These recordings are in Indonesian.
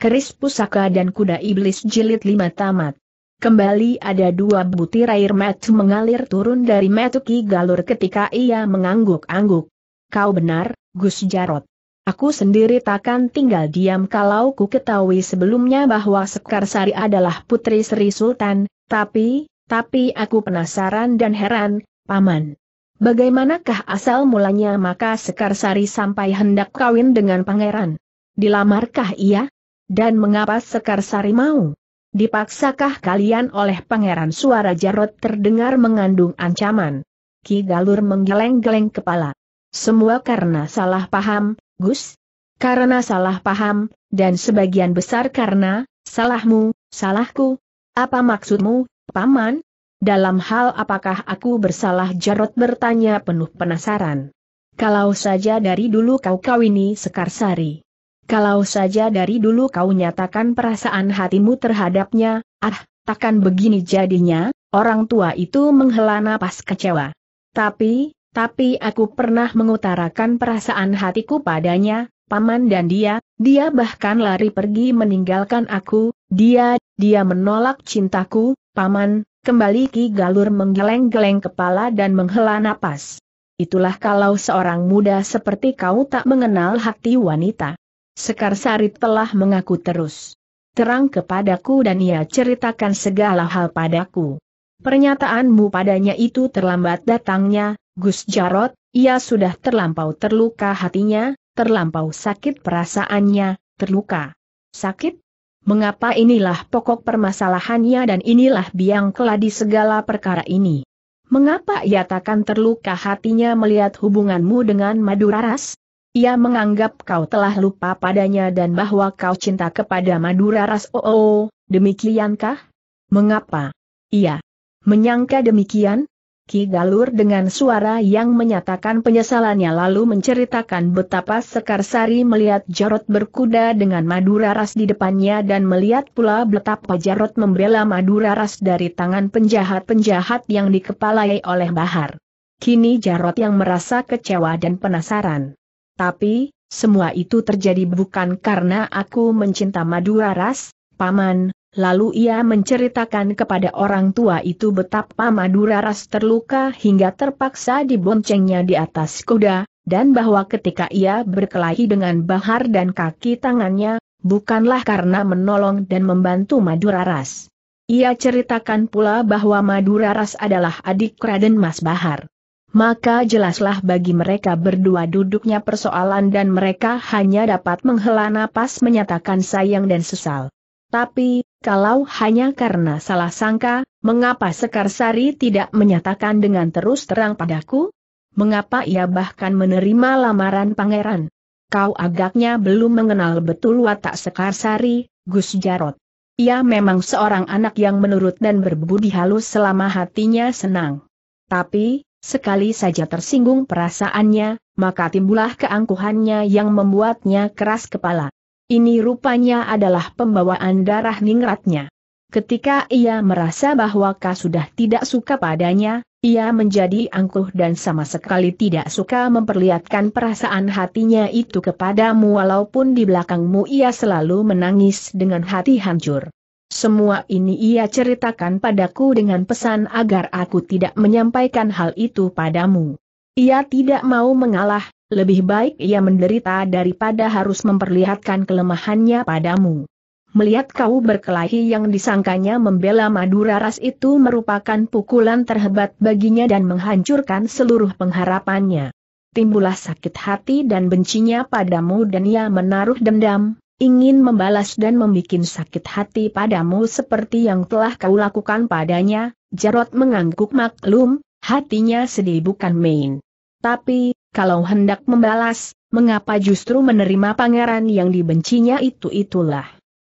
Keris Pusaka dan Kuda Iblis Jilid lima Tamat. Kembali ada dua butir air mata mengalir turun dari Metuki Galur ketika ia mengangguk-angguk. Kau benar, Gus Jarot. Aku sendiri takkan tinggal diam kalau ku ketahui sebelumnya bahwa Sekarsari adalah putri Sri Sultan, tapi, tapi aku penasaran dan heran, Paman. Bagaimanakah asal mulanya maka Sekarsari sampai hendak kawin dengan pangeran? Dilamarkah ia? Dan mengapa Sekar Sari mau? Dipaksakah kalian oleh pangeran suara Jarot terdengar mengandung ancaman? Ki Galur menggeleng-geleng kepala. Semua karena salah paham, Gus. Karena salah paham, dan sebagian besar karena, salahmu, salahku. Apa maksudmu, Paman? Dalam hal apakah aku bersalah Jarot bertanya penuh penasaran. Kalau saja dari dulu kau kawini Sekarsari. Kalau saja dari dulu kau nyatakan perasaan hatimu terhadapnya, ah, takkan begini jadinya, orang tua itu menghela napas kecewa. Tapi, tapi aku pernah mengutarakan perasaan hatiku padanya, paman dan dia, dia bahkan lari pergi meninggalkan aku, dia, dia menolak cintaku, paman, kembali Ki Galur menggeleng-geleng kepala dan menghela napas. Itulah kalau seorang muda seperti kau tak mengenal hati wanita. Sekar Sari telah mengaku terus. Terang kepadaku dan ia ceritakan segala hal padaku. Pernyataanmu padanya itu terlambat datangnya, Gus Jarot, ia sudah terlampau terluka hatinya, terlampau sakit perasaannya, terluka. Sakit? Mengapa inilah pokok permasalahannya dan inilah biang keladi segala perkara ini? Mengapa ia takkan terluka hatinya melihat hubunganmu dengan Madura Ras? Ia menganggap kau telah lupa padanya dan bahwa kau cinta kepada Madura Ras Oh, oh demikiankah? Mengapa? Ia. Menyangka demikian? Ki Galur dengan suara yang menyatakan penyesalannya lalu menceritakan betapa Sekarsari melihat Jarot berkuda dengan Madura Ras di depannya dan melihat pula betapa Jarot membela Madura Ras dari tangan penjahat-penjahat yang dikepalai oleh Bahar. Kini Jarot yang merasa kecewa dan penasaran. Tapi, semua itu terjadi bukan karena aku mencinta Madura Ras, paman, lalu ia menceritakan kepada orang tua itu betapa Madura Ras terluka hingga terpaksa diboncengnya di atas kuda, dan bahwa ketika ia berkelahi dengan bahar dan kaki tangannya, bukanlah karena menolong dan membantu Madura Ras. Ia ceritakan pula bahwa Madura Ras adalah adik Raden Mas Bahar maka jelaslah bagi mereka berdua duduknya persoalan dan mereka hanya dapat menghela napas menyatakan sayang dan sesal. Tapi, kalau hanya karena salah sangka, mengapa Sekarsari tidak menyatakan dengan terus terang padaku? Mengapa ia bahkan menerima lamaran pangeran? Kau agaknya belum mengenal betul watak Sekarsari, Gus Jarot. Ia memang seorang anak yang menurut dan berbudi halus selama hatinya senang. Tapi, Sekali saja tersinggung perasaannya, maka timbullah keangkuhannya yang membuatnya keras kepala. Ini rupanya adalah pembawaan darah ningratnya. Ketika ia merasa bahwa Ka sudah tidak suka padanya, ia menjadi angkuh dan sama sekali tidak suka memperlihatkan perasaan hatinya itu kepadamu walaupun di belakangmu ia selalu menangis dengan hati hancur. Semua ini ia ceritakan padaku dengan pesan agar aku tidak menyampaikan hal itu padamu. Ia tidak mau mengalah, lebih baik ia menderita daripada harus memperlihatkan kelemahannya padamu. Melihat kau berkelahi yang disangkanya membela Madura Ras itu merupakan pukulan terhebat baginya dan menghancurkan seluruh pengharapannya. Timbullah sakit hati dan bencinya padamu dan ia menaruh dendam, ingin membalas dan membuat sakit hati padamu seperti yang telah kau lakukan padanya, Jarot mengangguk maklum, hatinya sedih bukan main. Tapi, kalau hendak membalas, mengapa justru menerima pangeran yang dibencinya itu-itulah.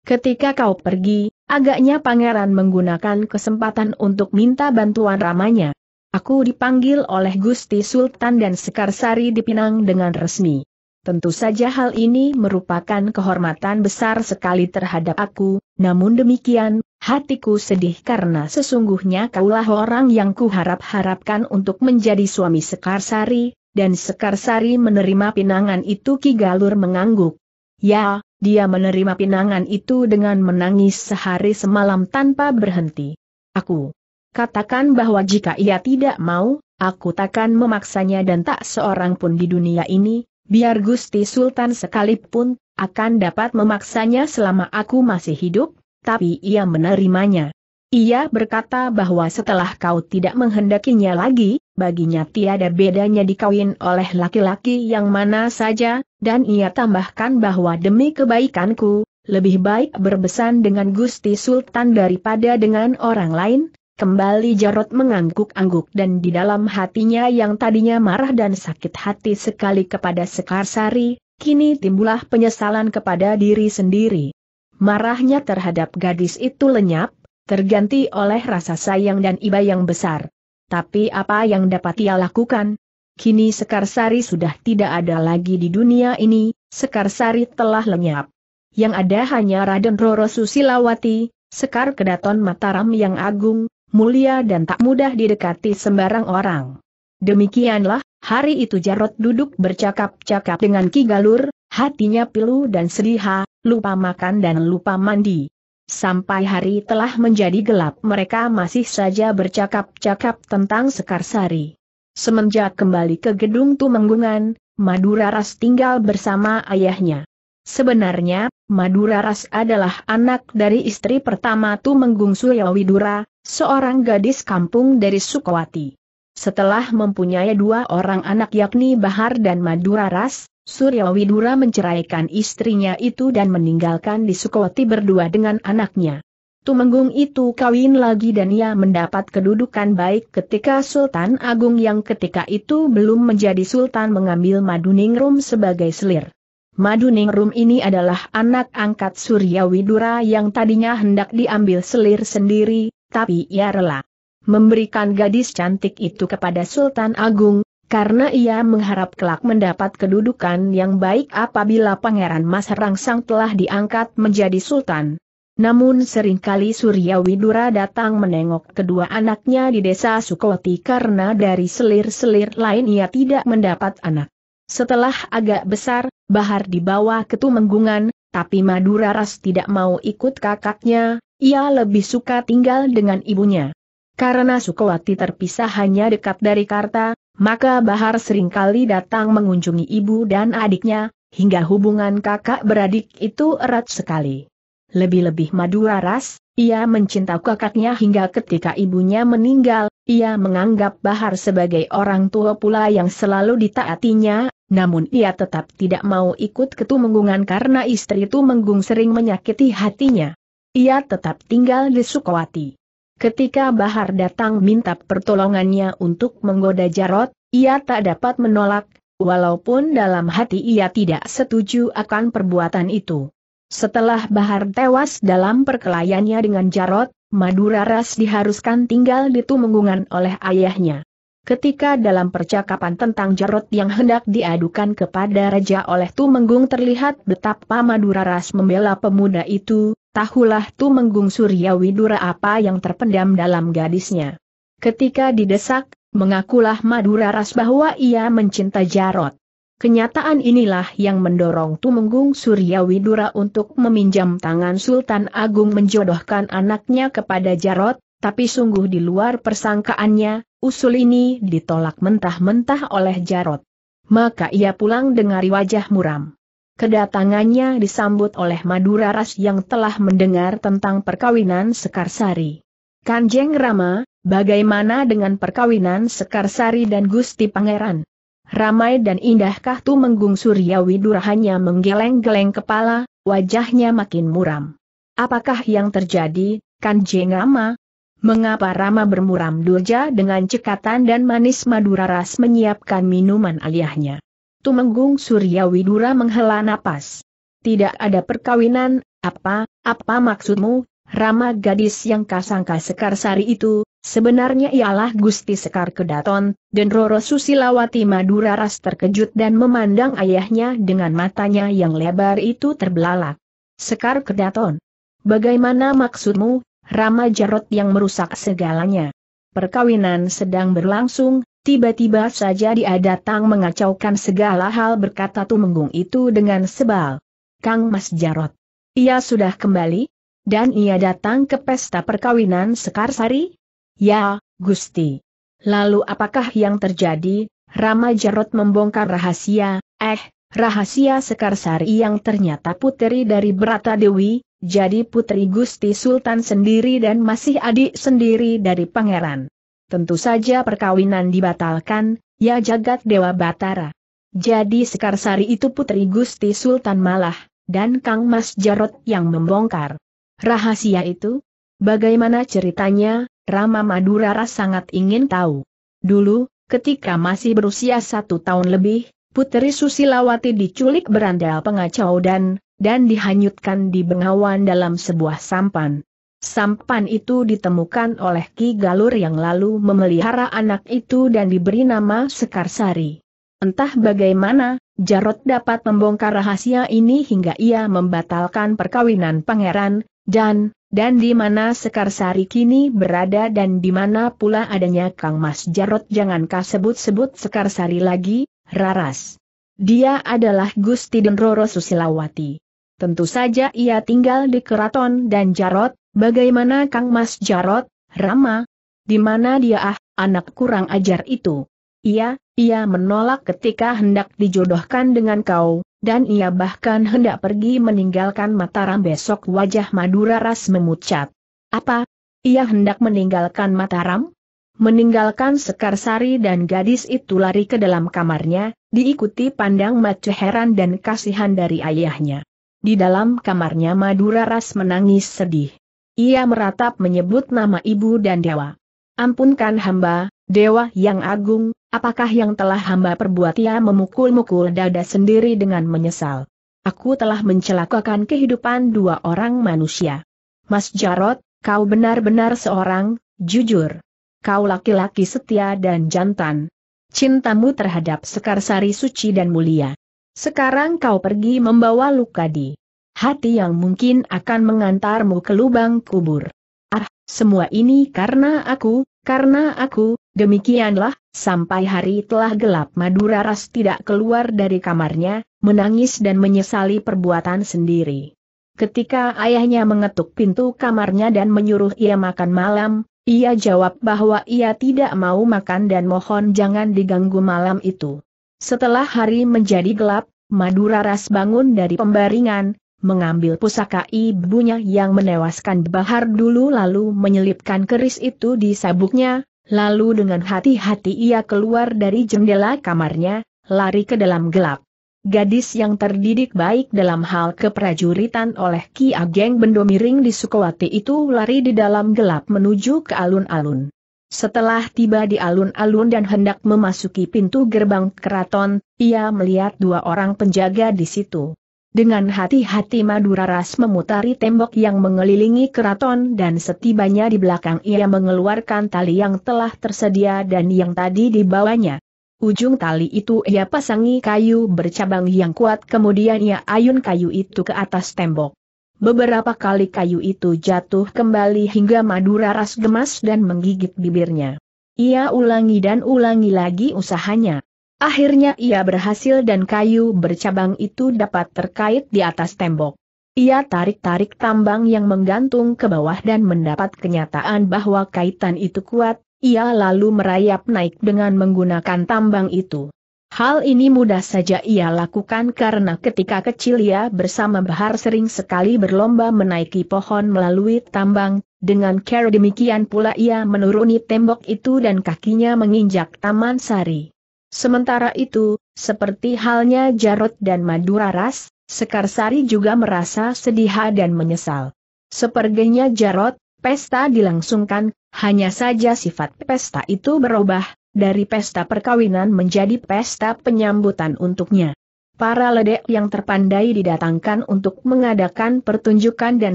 Ketika kau pergi, agaknya pangeran menggunakan kesempatan untuk minta bantuan ramanya. Aku dipanggil oleh Gusti Sultan dan Sekarsari dipinang dengan resmi. Tentu saja hal ini merupakan kehormatan besar sekali terhadap aku, namun demikian, hatiku sedih karena sesungguhnya kaulah orang yang kuharap-harapkan untuk menjadi suami Sekarsari, dan Sekarsari menerima pinangan itu Ki Galur mengangguk. Ya, dia menerima pinangan itu dengan menangis sehari semalam tanpa berhenti. Aku katakan bahwa jika ia tidak mau, aku takkan memaksanya dan tak seorang pun di dunia ini, Biar Gusti Sultan sekalipun, akan dapat memaksanya selama aku masih hidup, tapi ia menerimanya. Ia berkata bahwa setelah kau tidak menghendakinya lagi, baginya tiada bedanya dikawin oleh laki-laki yang mana saja, dan ia tambahkan bahwa demi kebaikanku, lebih baik berbesan dengan Gusti Sultan daripada dengan orang lain, Kembali Jarot mengangguk-angguk dan di dalam hatinya yang tadinya marah dan sakit hati sekali kepada Sekarsari, kini timbullah penyesalan kepada diri sendiri. Marahnya terhadap gadis itu lenyap, terganti oleh rasa sayang dan iba yang besar. Tapi apa yang dapat ia lakukan? Kini Sekarsari sudah tidak ada lagi di dunia ini, Sekarsari telah lenyap. Yang ada hanya Raden Roro Susilawati, Sekar Kedaton Mataram yang agung, mulia dan tak mudah didekati sembarang orang. Demikianlah, hari itu Jarot duduk bercakap-cakap dengan Ki Galur, hatinya pilu dan sedih, lupa makan dan lupa mandi. Sampai hari telah menjadi gelap mereka masih saja bercakap-cakap tentang Sekarsari. Semenjak kembali ke gedung Tumenggungan, Madura Ras tinggal bersama ayahnya. Sebenarnya, Madura Ras adalah anak dari istri pertama Tumenggung Suryawidura seorang gadis kampung dari Sukawati. Setelah mempunyai dua orang anak yakni Bahar dan Madura Ras, Surya Widura menceraikan istrinya itu dan meninggalkan di Sukawati berdua dengan anaknya. Tumenggung itu kawin lagi dan ia mendapat kedudukan baik ketika Sultan Agung yang ketika itu belum menjadi Sultan mengambil Maduningrum sebagai selir. Maduningrum ini adalah anak angkat Surya Widura yang tadinya hendak diambil selir sendiri, tapi ia rela memberikan gadis cantik itu kepada Sultan Agung, karena ia mengharap kelak mendapat kedudukan yang baik apabila Pangeran Mas Rangsang telah diangkat menjadi Sultan. Namun seringkali Surya Widura datang menengok kedua anaknya di desa Sukoti karena dari selir-selir lain ia tidak mendapat anak. Setelah agak besar, Bahar dibawa ke Tumenggungan, tapi Madura Ras tidak mau ikut kakaknya, ia lebih suka tinggal dengan ibunya. Karena Sukowati terpisah hanya dekat dari Karta, maka Bahar seringkali datang mengunjungi ibu dan adiknya, hingga hubungan kakak beradik itu erat sekali. Lebih-lebih madura ras, ia mencinta kakaknya hingga ketika ibunya meninggal, ia menganggap Bahar sebagai orang tua pula yang selalu ditaatinya, namun ia tetap tidak mau ikut ketumenggungan karena istri itu menggung, sering menyakiti hatinya. Ia tetap tinggal di Sukawati. Ketika Bahar datang minta pertolongannya untuk menggoda Jarot, ia tak dapat menolak, walaupun dalam hati ia tidak setuju akan perbuatan itu. Setelah Bahar tewas dalam perkelayannya dengan Jarot, Madura Ras diharuskan tinggal di Tumenggungan oleh ayahnya. Ketika dalam percakapan tentang Jarot yang hendak diadukan kepada Raja oleh Tumenggung terlihat betapa Madura Ras membela pemuda itu, Tahulah Tumenggung Surya Widura apa yang terpendam dalam gadisnya. Ketika didesak, mengakulah Madura Ras bahwa ia mencinta Jarot. Kenyataan inilah yang mendorong Tumenggung Surya Widura untuk meminjam tangan Sultan Agung menjodohkan anaknya kepada Jarot, tapi sungguh di luar persangkaannya, usul ini ditolak mentah-mentah oleh Jarot. Maka ia pulang dengan wajah muram. Kedatangannya disambut oleh Madura Ras yang telah mendengar tentang perkawinan Sekarsari. Kanjeng Rama, bagaimana dengan perkawinan Sekarsari dan Gusti Pangeran? Ramai dan indahkah tu menggung Suryawi hanya menggeleng-geleng kepala, wajahnya makin muram. Apakah yang terjadi, Kanjeng Rama? Mengapa Rama bermuram durja dengan cekatan dan manis Madura Ras menyiapkan minuman aliahnya? Tumenggung Surya Widura menghela napas. Tidak ada perkawinan, apa, apa maksudmu, Rama gadis yang kasangka Sekar Sari itu, sebenarnya ialah Gusti Sekar Kedaton, dan Roro Susilawati Madura Ras terkejut dan memandang ayahnya dengan matanya yang lebar itu terbelalak. Sekar Kedaton. Bagaimana maksudmu, Rama Jarot yang merusak segalanya? Perkawinan sedang berlangsung, Tiba-tiba saja dia datang mengacaukan segala hal berkata Tumenggung itu dengan sebal. Kang Mas Jarot. Ia sudah kembali? Dan ia datang ke pesta perkawinan Sekarsari? Ya, Gusti. Lalu apakah yang terjadi? Rama Jarot membongkar rahasia, eh, rahasia Sekarsari yang ternyata putri dari Brata Dewi, jadi putri Gusti Sultan sendiri dan masih adik sendiri dari pangeran tentu saja perkawinan dibatalkan, ya jagat Dewa Batara. Jadi Sekarsari itu putri Gusti Sultan Malah, dan Kang Mas Jarot yang membongkar. Rahasia itu? Bagaimana ceritanya, Rama Madurara sangat ingin tahu. Dulu, ketika masih berusia satu tahun lebih, Putri Susilawati diculik berandal pengacau dan, dan dihanyutkan di Bengawan dalam sebuah sampan. Sampan itu ditemukan oleh Ki Galur yang lalu memelihara anak itu dan diberi nama Sekarsari. Entah bagaimana, Jarot dapat membongkar rahasia ini hingga ia membatalkan perkawinan pangeran, dan, dan di mana Sekarsari kini berada dan di mana pula adanya Kang Mas Jarot jangankah sebut-sebut Sekarsari lagi, Raras. Dia adalah Gusti Denroro Susilawati. Tentu saja ia tinggal di keraton dan Jarot, Bagaimana Kang Mas Jarot, Rama? Di mana dia ah, anak kurang ajar itu? Ia, ia menolak ketika hendak dijodohkan dengan kau, dan ia bahkan hendak pergi meninggalkan Mataram besok wajah Madura Ras memucat. Apa? Ia hendak meninggalkan Mataram? Meninggalkan Sekarsari dan gadis itu lari ke dalam kamarnya, diikuti pandang mata heran dan kasihan dari ayahnya. Di dalam kamarnya Madura Ras menangis sedih. Ia meratap menyebut nama ibu dan dewa. Ampunkan hamba, dewa yang agung, apakah yang telah hamba perbuat ia memukul-mukul dada sendiri dengan menyesal. Aku telah mencelakakan kehidupan dua orang manusia. Mas Jarot, kau benar-benar seorang, jujur. Kau laki-laki setia dan jantan. Cintamu terhadap Sekarsari suci dan mulia. Sekarang kau pergi membawa luka di hati yang mungkin akan mengantarmu ke lubang kubur. Ah, semua ini karena aku, karena aku, demikianlah, sampai hari telah gelap Madura Ras tidak keluar dari kamarnya, menangis dan menyesali perbuatan sendiri. Ketika ayahnya mengetuk pintu kamarnya dan menyuruh ia makan malam, ia jawab bahwa ia tidak mau makan dan mohon jangan diganggu malam itu. Setelah hari menjadi gelap, Madura Ras bangun dari pembaringan, mengambil pusaka ibunya yang menewaskan Bahar dulu lalu menyelipkan keris itu di sabuknya, lalu dengan hati-hati ia keluar dari jendela kamarnya, lari ke dalam gelap. Gadis yang terdidik baik dalam hal keprajuritan oleh Ki Ageng Bendomiring di Sukowati itu lari di dalam gelap menuju ke alun-alun. Setelah tiba di alun-alun dan hendak memasuki pintu gerbang keraton, ia melihat dua orang penjaga di situ. Dengan hati-hati Madura Ras memutari tembok yang mengelilingi keraton dan setibanya di belakang ia mengeluarkan tali yang telah tersedia dan yang tadi dibawanya. Ujung tali itu ia pasangi kayu bercabang yang kuat kemudian ia ayun kayu itu ke atas tembok. Beberapa kali kayu itu jatuh kembali hingga Madura Ras gemas dan menggigit bibirnya. Ia ulangi dan ulangi lagi usahanya. Akhirnya ia berhasil dan kayu bercabang itu dapat terkait di atas tembok. Ia tarik-tarik tambang yang menggantung ke bawah dan mendapat kenyataan bahwa kaitan itu kuat, ia lalu merayap naik dengan menggunakan tambang itu. Hal ini mudah saja ia lakukan karena ketika kecil ia bersama Bahar sering sekali berlomba menaiki pohon melalui tambang, dengan cara demikian pula ia menuruni tembok itu dan kakinya menginjak taman sari. Sementara itu, seperti halnya Jarot dan Madura Ras, Sekarsari juga merasa sedih dan menyesal. Sepertinya Jarot, pesta dilangsungkan, hanya saja sifat pesta itu berubah, dari pesta perkawinan menjadi pesta penyambutan untuknya. Para ledek yang terpandai didatangkan untuk mengadakan pertunjukan dan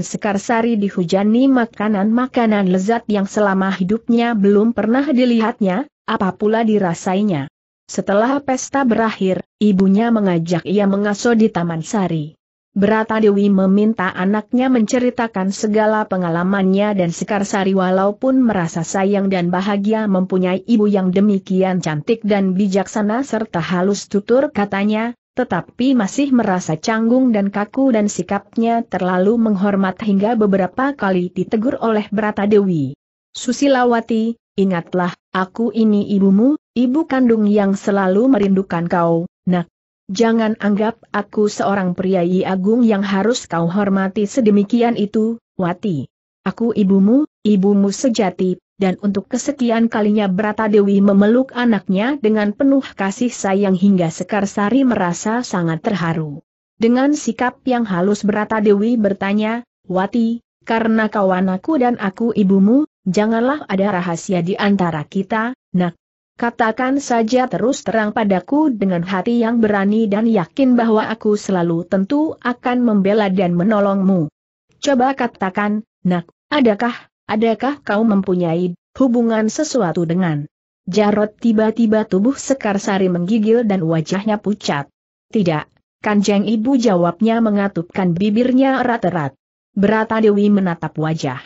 Sekarsari dihujani makanan-makanan lezat yang selama hidupnya belum pernah dilihatnya, apapula dirasainya. Setelah pesta berakhir, ibunya mengajak ia mengasuh di Taman Sari. Berata Dewi meminta anaknya menceritakan segala pengalamannya dan Sekar Sari walaupun merasa sayang dan bahagia mempunyai ibu yang demikian cantik dan bijaksana serta halus tutur katanya, tetapi masih merasa canggung dan kaku dan sikapnya terlalu menghormat hingga beberapa kali ditegur oleh Berata Dewi. Susilawati, Ingatlah, aku ini ibumu, ibu kandung yang selalu merindukan kau, nak. Jangan anggap aku seorang priayi agung yang harus kau hormati sedemikian itu, Wati. Aku ibumu, ibumu sejati, dan untuk kesekian kalinya Brata Dewi memeluk anaknya dengan penuh kasih sayang hingga Sekarsari merasa sangat terharu. Dengan sikap yang halus Brata Dewi bertanya, Wati, karena kau anakku dan aku ibumu, janganlah ada rahasia di antara kita, nak. Katakan saja terus terang padaku dengan hati yang berani dan yakin bahwa aku selalu tentu akan membela dan menolongmu. Coba katakan, nak, adakah, adakah kau mempunyai hubungan sesuatu dengan Jarot tiba-tiba tubuh Sekar Sari menggigil dan wajahnya pucat. Tidak, Kanjeng Ibu jawabnya mengatupkan bibirnya erat-erat. Berata Dewi menatap wajah.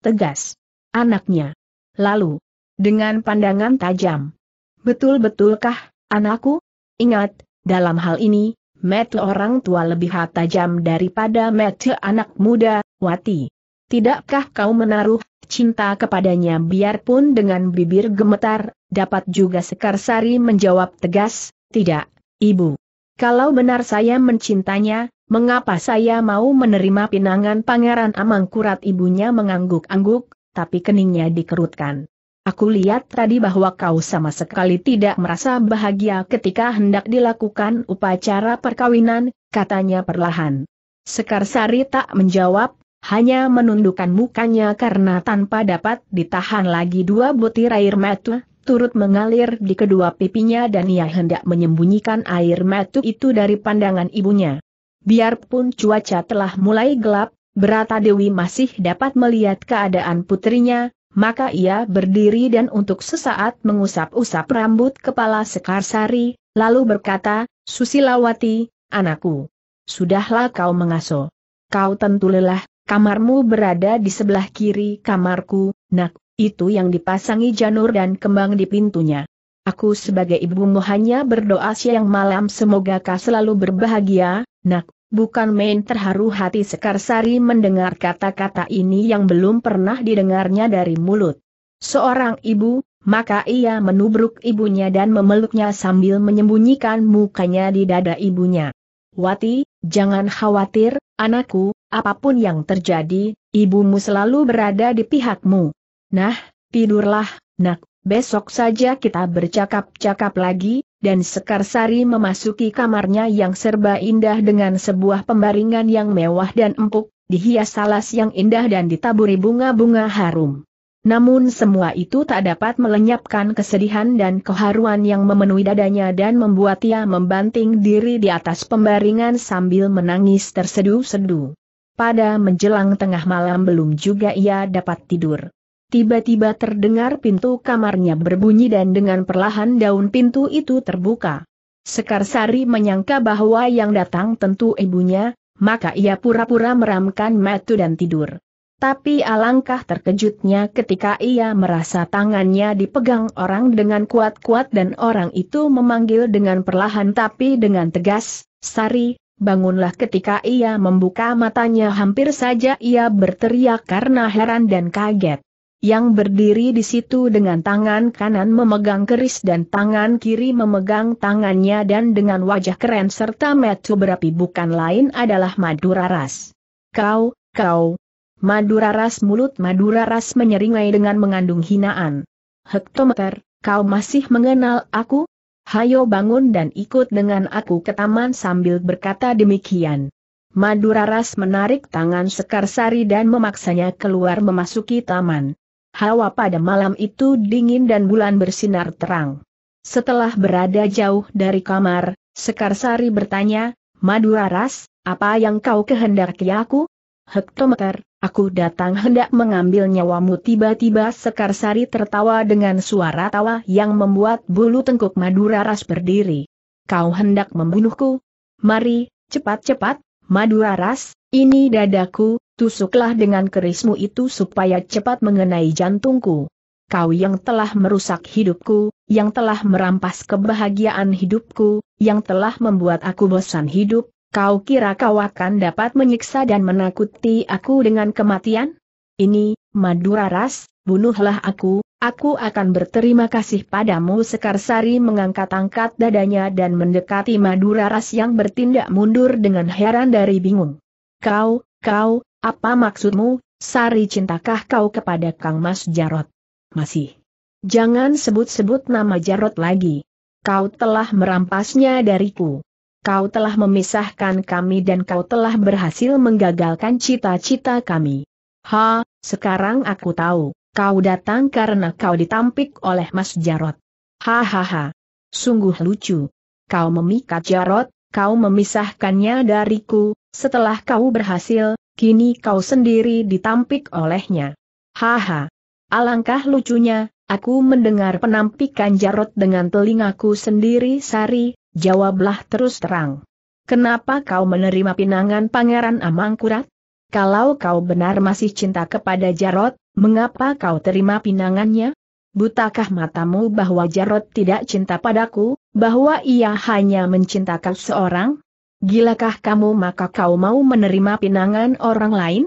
Tegas anaknya. Lalu, dengan pandangan tajam, betul-betulkah, anakku? Ingat, dalam hal ini, mata orang tua lebih tajam daripada mata anak muda, Wati. Tidakkah kau menaruh cinta kepadanya biarpun dengan bibir gemetar, dapat juga Sekarsari menjawab tegas, tidak, ibu. Kalau benar saya mencintanya, mengapa saya mau menerima pinangan Pangeran Amangkurat ibunya mengangguk-angguk, tapi keningnya dikerutkan. Aku lihat tadi bahwa kau sama sekali tidak merasa bahagia ketika hendak dilakukan upacara perkawinan, katanya perlahan. Sekarsari tak menjawab, hanya menundukkan mukanya karena tanpa dapat ditahan lagi dua butir air mata, turut mengalir di kedua pipinya dan ia hendak menyembunyikan air mata itu dari pandangan ibunya. Biarpun cuaca telah mulai gelap, Berata Dewi masih dapat melihat keadaan putrinya, maka ia berdiri dan untuk sesaat mengusap-usap rambut kepala Sekarsari, lalu berkata, Susilawati, anakku. Sudahlah kau mengaso. Kau tentu lelah, kamarmu berada di sebelah kiri kamarku, nak, itu yang dipasangi janur dan kembang di pintunya. Aku sebagai ibumu hanya berdoa siang malam semoga kau selalu berbahagia, nak, Bukan main terharu hati Sekarsari mendengar kata-kata ini yang belum pernah didengarnya dari mulut. Seorang ibu, maka ia menubruk ibunya dan memeluknya sambil menyembunyikan mukanya di dada ibunya. Wati, jangan khawatir, anakku, apapun yang terjadi, ibumu selalu berada di pihakmu. Nah, tidurlah, nak, besok saja kita bercakap-cakap lagi, dan Sekarsari memasuki kamarnya yang serba indah dengan sebuah pembaringan yang mewah dan empuk, dihias alas yang indah dan ditaburi bunga-bunga harum. Namun semua itu tak dapat melenyapkan kesedihan dan keharuan yang memenuhi dadanya dan membuat ia membanting diri di atas pembaringan sambil menangis terseduh-seduh. Pada menjelang tengah malam belum juga ia dapat tidur. Tiba-tiba terdengar pintu kamarnya berbunyi dan dengan perlahan daun pintu itu terbuka. Sekarsari menyangka bahwa yang datang tentu ibunya, maka ia pura-pura meramkan matu dan tidur. Tapi alangkah terkejutnya ketika ia merasa tangannya dipegang orang dengan kuat-kuat dan orang itu memanggil dengan perlahan tapi dengan tegas, Sari, bangunlah ketika ia membuka matanya hampir saja ia berteriak karena heran dan kaget yang berdiri di situ dengan tangan kanan memegang keris dan tangan kiri memegang tangannya dan dengan wajah keren serta metu berapi bukan lain adalah Maduraras. Kau, kau. Maduraras mulut Maduraras menyeringai dengan mengandung hinaan. Hektometer, kau masih mengenal aku? Hayo bangun dan ikut dengan aku ke taman sambil berkata demikian. Maduraras menarik tangan Sekarsari dan memaksanya keluar memasuki taman. Hawa pada malam itu dingin dan bulan bersinar terang. Setelah berada jauh dari kamar, Sekarsari bertanya, Maduraras, apa yang kau kehendaki aku? Hektometer, aku datang hendak mengambil nyawamu tiba-tiba Sekarsari tertawa dengan suara tawa yang membuat bulu tengkuk Maduraras berdiri. Kau hendak membunuhku? Mari, cepat-cepat, Maduraras, ini dadaku, Tusuklah dengan kerismu itu supaya cepat mengenai jantungku. Kau yang telah merusak hidupku, yang telah merampas kebahagiaan hidupku, yang telah membuat aku bosan hidup, kau kira kau akan dapat menyiksa dan menakuti aku dengan kematian? Ini, Madura Ras, bunuhlah aku, aku akan berterima kasih padamu Sekarsari mengangkat-angkat dadanya dan mendekati Madura Ras yang bertindak mundur dengan heran dari bingung. Kau, kau, apa maksudmu, Sari cintakah kau kepada Kang Mas Jarot? Masih. Jangan sebut-sebut nama Jarot lagi. Kau telah merampasnya dariku. Kau telah memisahkan kami dan kau telah berhasil menggagalkan cita-cita kami. Ha, sekarang aku tahu, kau datang karena kau ditampik oleh Mas Jarot. Hahaha. Sungguh lucu. Kau memikat Jarot, kau memisahkannya dariku, setelah kau berhasil, kini kau sendiri ditampik olehnya. Haha. Alangkah lucunya, aku mendengar penampikan Jarot dengan telingaku sendiri Sari, jawablah terus terang. Kenapa kau menerima pinangan Pangeran Amangkurat? Kalau kau benar masih cinta kepada Jarot, mengapa kau terima pinangannya? Butakah matamu bahwa Jarot tidak cinta padaku, bahwa ia hanya mencintakan seorang? Gilakah kamu maka kau mau menerima pinangan orang lain?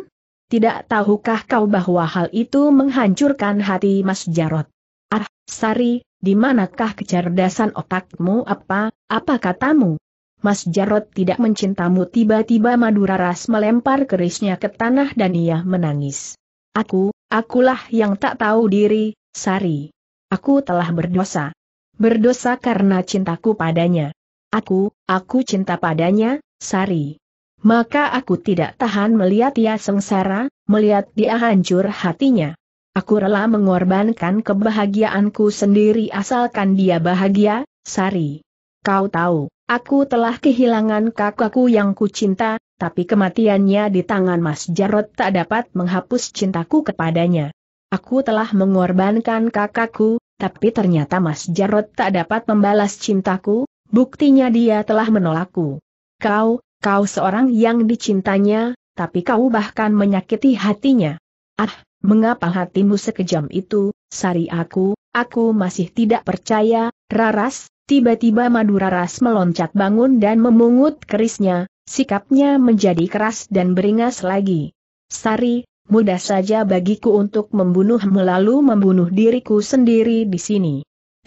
Tidak tahukah kau bahwa hal itu menghancurkan hati Mas Jarot? Ah, Sari, di manakah kecerdasan otakmu apa, apa katamu? Mas Jarot tidak mencintamu tiba-tiba Madura Ras melempar kerisnya ke tanah dan ia menangis. Aku, akulah yang tak tahu diri, Sari. Aku telah berdosa. Berdosa karena cintaku padanya. Aku, Aku cinta padanya, Sari. Maka aku tidak tahan melihat ia sengsara, melihat dia hancur hatinya. Aku rela mengorbankan kebahagiaanku sendiri asalkan dia bahagia, Sari. Kau tahu, aku telah kehilangan kakakku yang kucinta, tapi kematiannya di tangan Mas Jarot tak dapat menghapus cintaku kepadanya. Aku telah mengorbankan kakakku, tapi ternyata Mas Jarot tak dapat membalas cintaku, Buktinya dia telah menolakku. Kau, kau seorang yang dicintanya, tapi kau bahkan menyakiti hatinya. Ah, mengapa hatimu sekejam itu, sari aku, aku masih tidak percaya, Raras, tiba-tiba Madu Raras meloncat bangun dan memungut kerisnya, sikapnya menjadi keras dan beringas lagi. Sari, mudah saja bagiku untuk membunuh melalui membunuh diriku sendiri di sini.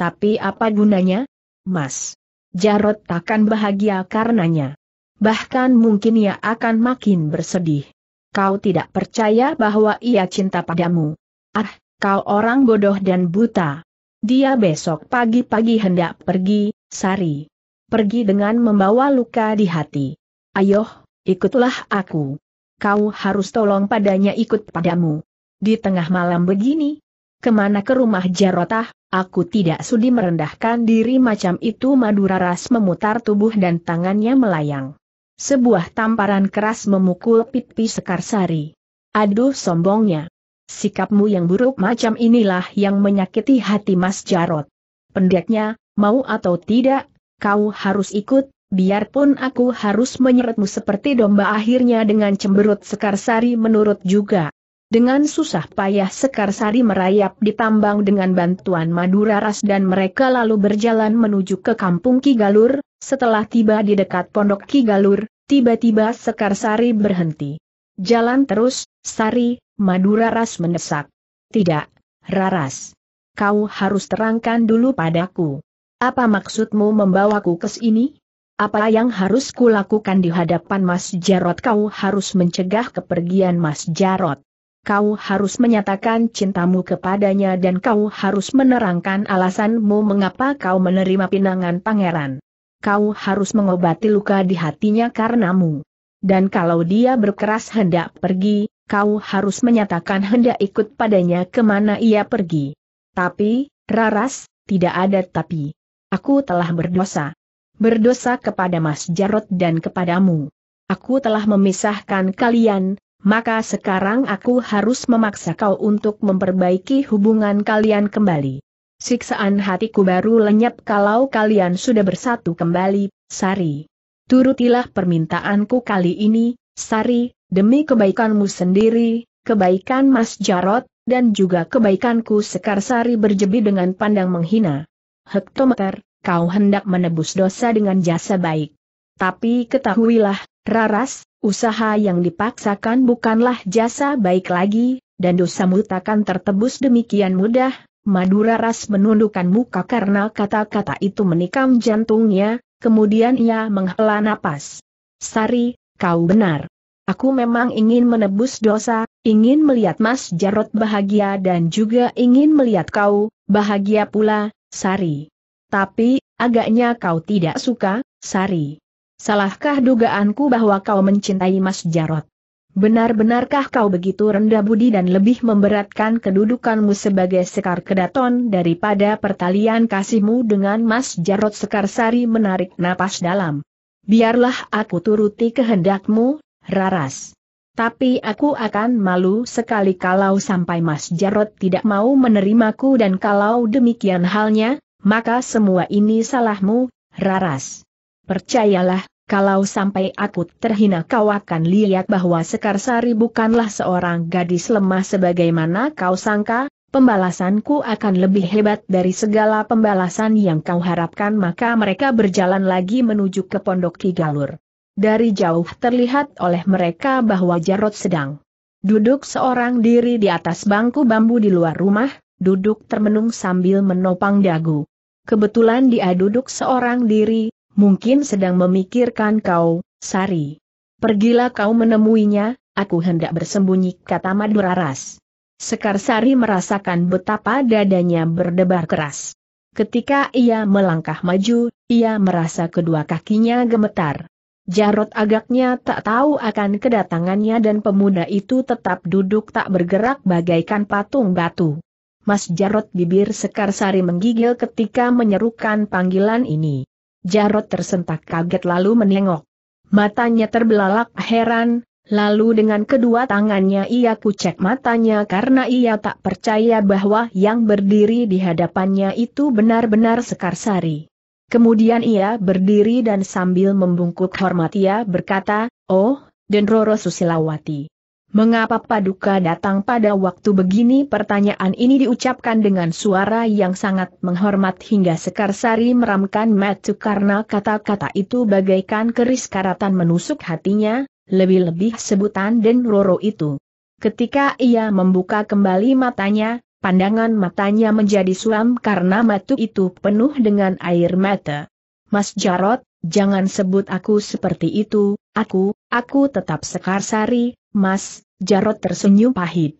Tapi apa gunanya? Mas Jarot takkan bahagia karenanya. Bahkan mungkin ia akan makin bersedih. Kau tidak percaya bahwa ia cinta padamu. Ah, kau orang bodoh dan buta. Dia besok pagi-pagi hendak pergi, Sari. Pergi dengan membawa luka di hati. Ayoh, ikutlah aku. Kau harus tolong padanya ikut padamu. Di tengah malam begini, kemana ke rumah Jarotah, aku tidak sudi merendahkan diri macam itu Madura Ras memutar tubuh dan tangannya melayang. Sebuah tamparan keras memukul pipi Sekarsari. Aduh sombongnya. Sikapmu yang buruk macam inilah yang menyakiti hati Mas Jarot. Pendeknya, mau atau tidak, kau harus ikut, biarpun aku harus menyeretmu seperti domba akhirnya dengan cemberut Sekarsari menurut juga. Dengan susah payah Sekarsari merayap di tambang dengan bantuan Madura Ras dan mereka lalu berjalan menuju ke kampung Kigalur, setelah tiba di dekat pondok Kigalur, tiba-tiba Sekarsari berhenti. Jalan terus, Sari, Madura Ras mendesak. Tidak, Raras. Kau harus terangkan dulu padaku. Apa maksudmu membawaku ke sini? Apa yang harus kulakukan di hadapan Mas Jarot? Kau harus mencegah kepergian Mas Jarot kau harus menyatakan cintamu kepadanya dan kau harus menerangkan alasanmu mengapa kau menerima pinangan pangeran. Kau harus mengobati luka di hatinya karenamu. Dan kalau dia berkeras hendak pergi, kau harus menyatakan hendak ikut padanya kemana ia pergi. Tapi, Raras, tidak ada tapi. Aku telah berdosa. Berdosa kepada Mas Jarot dan kepadamu. Aku telah memisahkan kalian, maka sekarang aku harus memaksa kau untuk memperbaiki hubungan kalian kembali. Siksaan hatiku baru lenyap kalau kalian sudah bersatu kembali, Sari. Turutilah permintaanku kali ini, Sari, demi kebaikanmu sendiri, kebaikan Mas Jarot, dan juga kebaikanku Sekar Sari berjebi dengan pandang menghina. Hektometer, kau hendak menebus dosa dengan jasa baik. Tapi ketahuilah, Raras, usaha yang dipaksakan bukanlah jasa baik lagi, dan dosamu takkan tertebus demikian mudah. Madura Ras menundukkan muka karena kata-kata itu menikam jantungnya, kemudian ia menghela napas. Sari, kau benar. Aku memang ingin menebus dosa, ingin melihat Mas Jarot bahagia dan juga ingin melihat kau, bahagia pula, Sari. Tapi, agaknya kau tidak suka, Sari. Salahkah dugaanku bahwa kau mencintai Mas Jarot? Benar-benarkah kau begitu rendah budi dan lebih memberatkan kedudukanmu sebagai Sekar Kedaton daripada pertalian kasihmu dengan Mas Jarot Sekarsari menarik napas dalam? Biarlah aku turuti kehendakmu, Raras. Tapi aku akan malu sekali kalau sampai Mas Jarot tidak mau menerimaku dan kalau demikian halnya, maka semua ini salahmu, Raras. Percayalah, kalau sampai aku terhina kau akan lihat bahwa Sekarsari bukanlah seorang gadis lemah sebagaimana kau sangka, pembalasanku akan lebih hebat dari segala pembalasan yang kau harapkan maka mereka berjalan lagi menuju ke Pondok Kigalur. Dari jauh terlihat oleh mereka bahwa Jarot sedang duduk seorang diri di atas bangku bambu di luar rumah, duduk termenung sambil menopang dagu. Kebetulan dia duduk seorang diri, Mungkin sedang memikirkan kau, Sari. Pergilah kau menemuinya, aku hendak bersembunyi kata Madura Ras. Sekar Sari merasakan betapa dadanya berdebar keras. Ketika ia melangkah maju, ia merasa kedua kakinya gemetar. Jarot agaknya tak tahu akan kedatangannya dan pemuda itu tetap duduk tak bergerak bagaikan patung batu. Mas Jarot bibir Sekar Sari menggigil ketika menyerukan panggilan ini. Jarot tersentak kaget lalu menengok. Matanya terbelalak heran, lalu dengan kedua tangannya ia kucek matanya karena ia tak percaya bahwa yang berdiri di hadapannya itu benar-benar Sekarsari. Kemudian ia berdiri dan sambil membungkuk hormat ia berkata, Oh, Denroro Susilawati. Mengapa Paduka datang pada waktu begini? Pertanyaan ini diucapkan dengan suara yang sangat menghormat hingga Sekarsari meramkan mata karena kata-kata itu bagaikan keris karatan menusuk hatinya, lebih-lebih sebutan dan Roro itu. Ketika ia membuka kembali matanya, pandangan matanya menjadi suam karena matu itu penuh dengan air mata. Mas Jarot, jangan sebut aku seperti itu, aku, aku tetap Sekarsari, Mas, Jarot tersenyum pahit.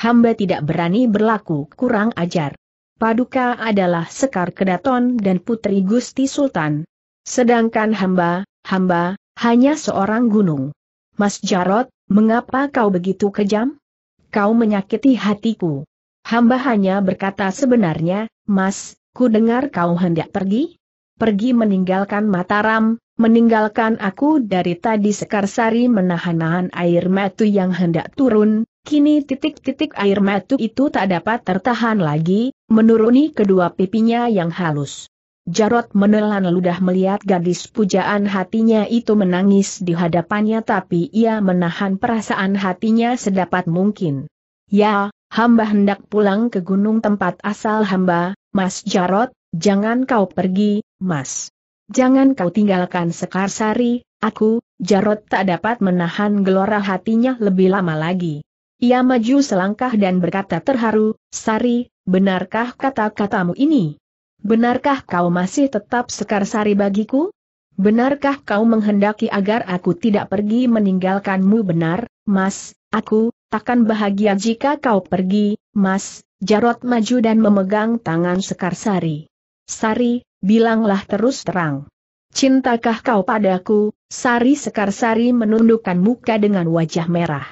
Hamba tidak berani berlaku kurang ajar. Paduka adalah Sekar Kedaton dan Putri Gusti Sultan. Sedangkan hamba, hamba, hanya seorang gunung. Mas Jarot, mengapa kau begitu kejam? Kau menyakiti hatiku. Hamba hanya berkata sebenarnya, Mas, ku dengar kau hendak pergi? Pergi meninggalkan Mataram, meninggalkan aku dari tadi Sekarsari menahan-nahan air matu yang hendak turun, kini titik-titik air matu itu tak dapat tertahan lagi, menuruni kedua pipinya yang halus. Jarot menelan ludah melihat gadis pujaan hatinya itu menangis di hadapannya tapi ia menahan perasaan hatinya sedapat mungkin. Ya, hamba hendak pulang ke gunung tempat asal hamba, Mas Jarot, jangan kau pergi, Mas. Jangan kau tinggalkan Sekarsari, aku, Jarot tak dapat menahan gelora hatinya lebih lama lagi. Ia maju selangkah dan berkata terharu, Sari, benarkah kata-katamu ini? Benarkah kau masih tetap Sekarsari bagiku? Benarkah kau menghendaki agar aku tidak pergi meninggalkanmu benar, Mas, aku, takkan bahagia jika kau pergi, Mas, Jarot maju dan memegang tangan Sekarsari. Sari, bilanglah terus terang. Cintakah kau padaku? Sari Sekarsari menundukkan muka dengan wajah merah.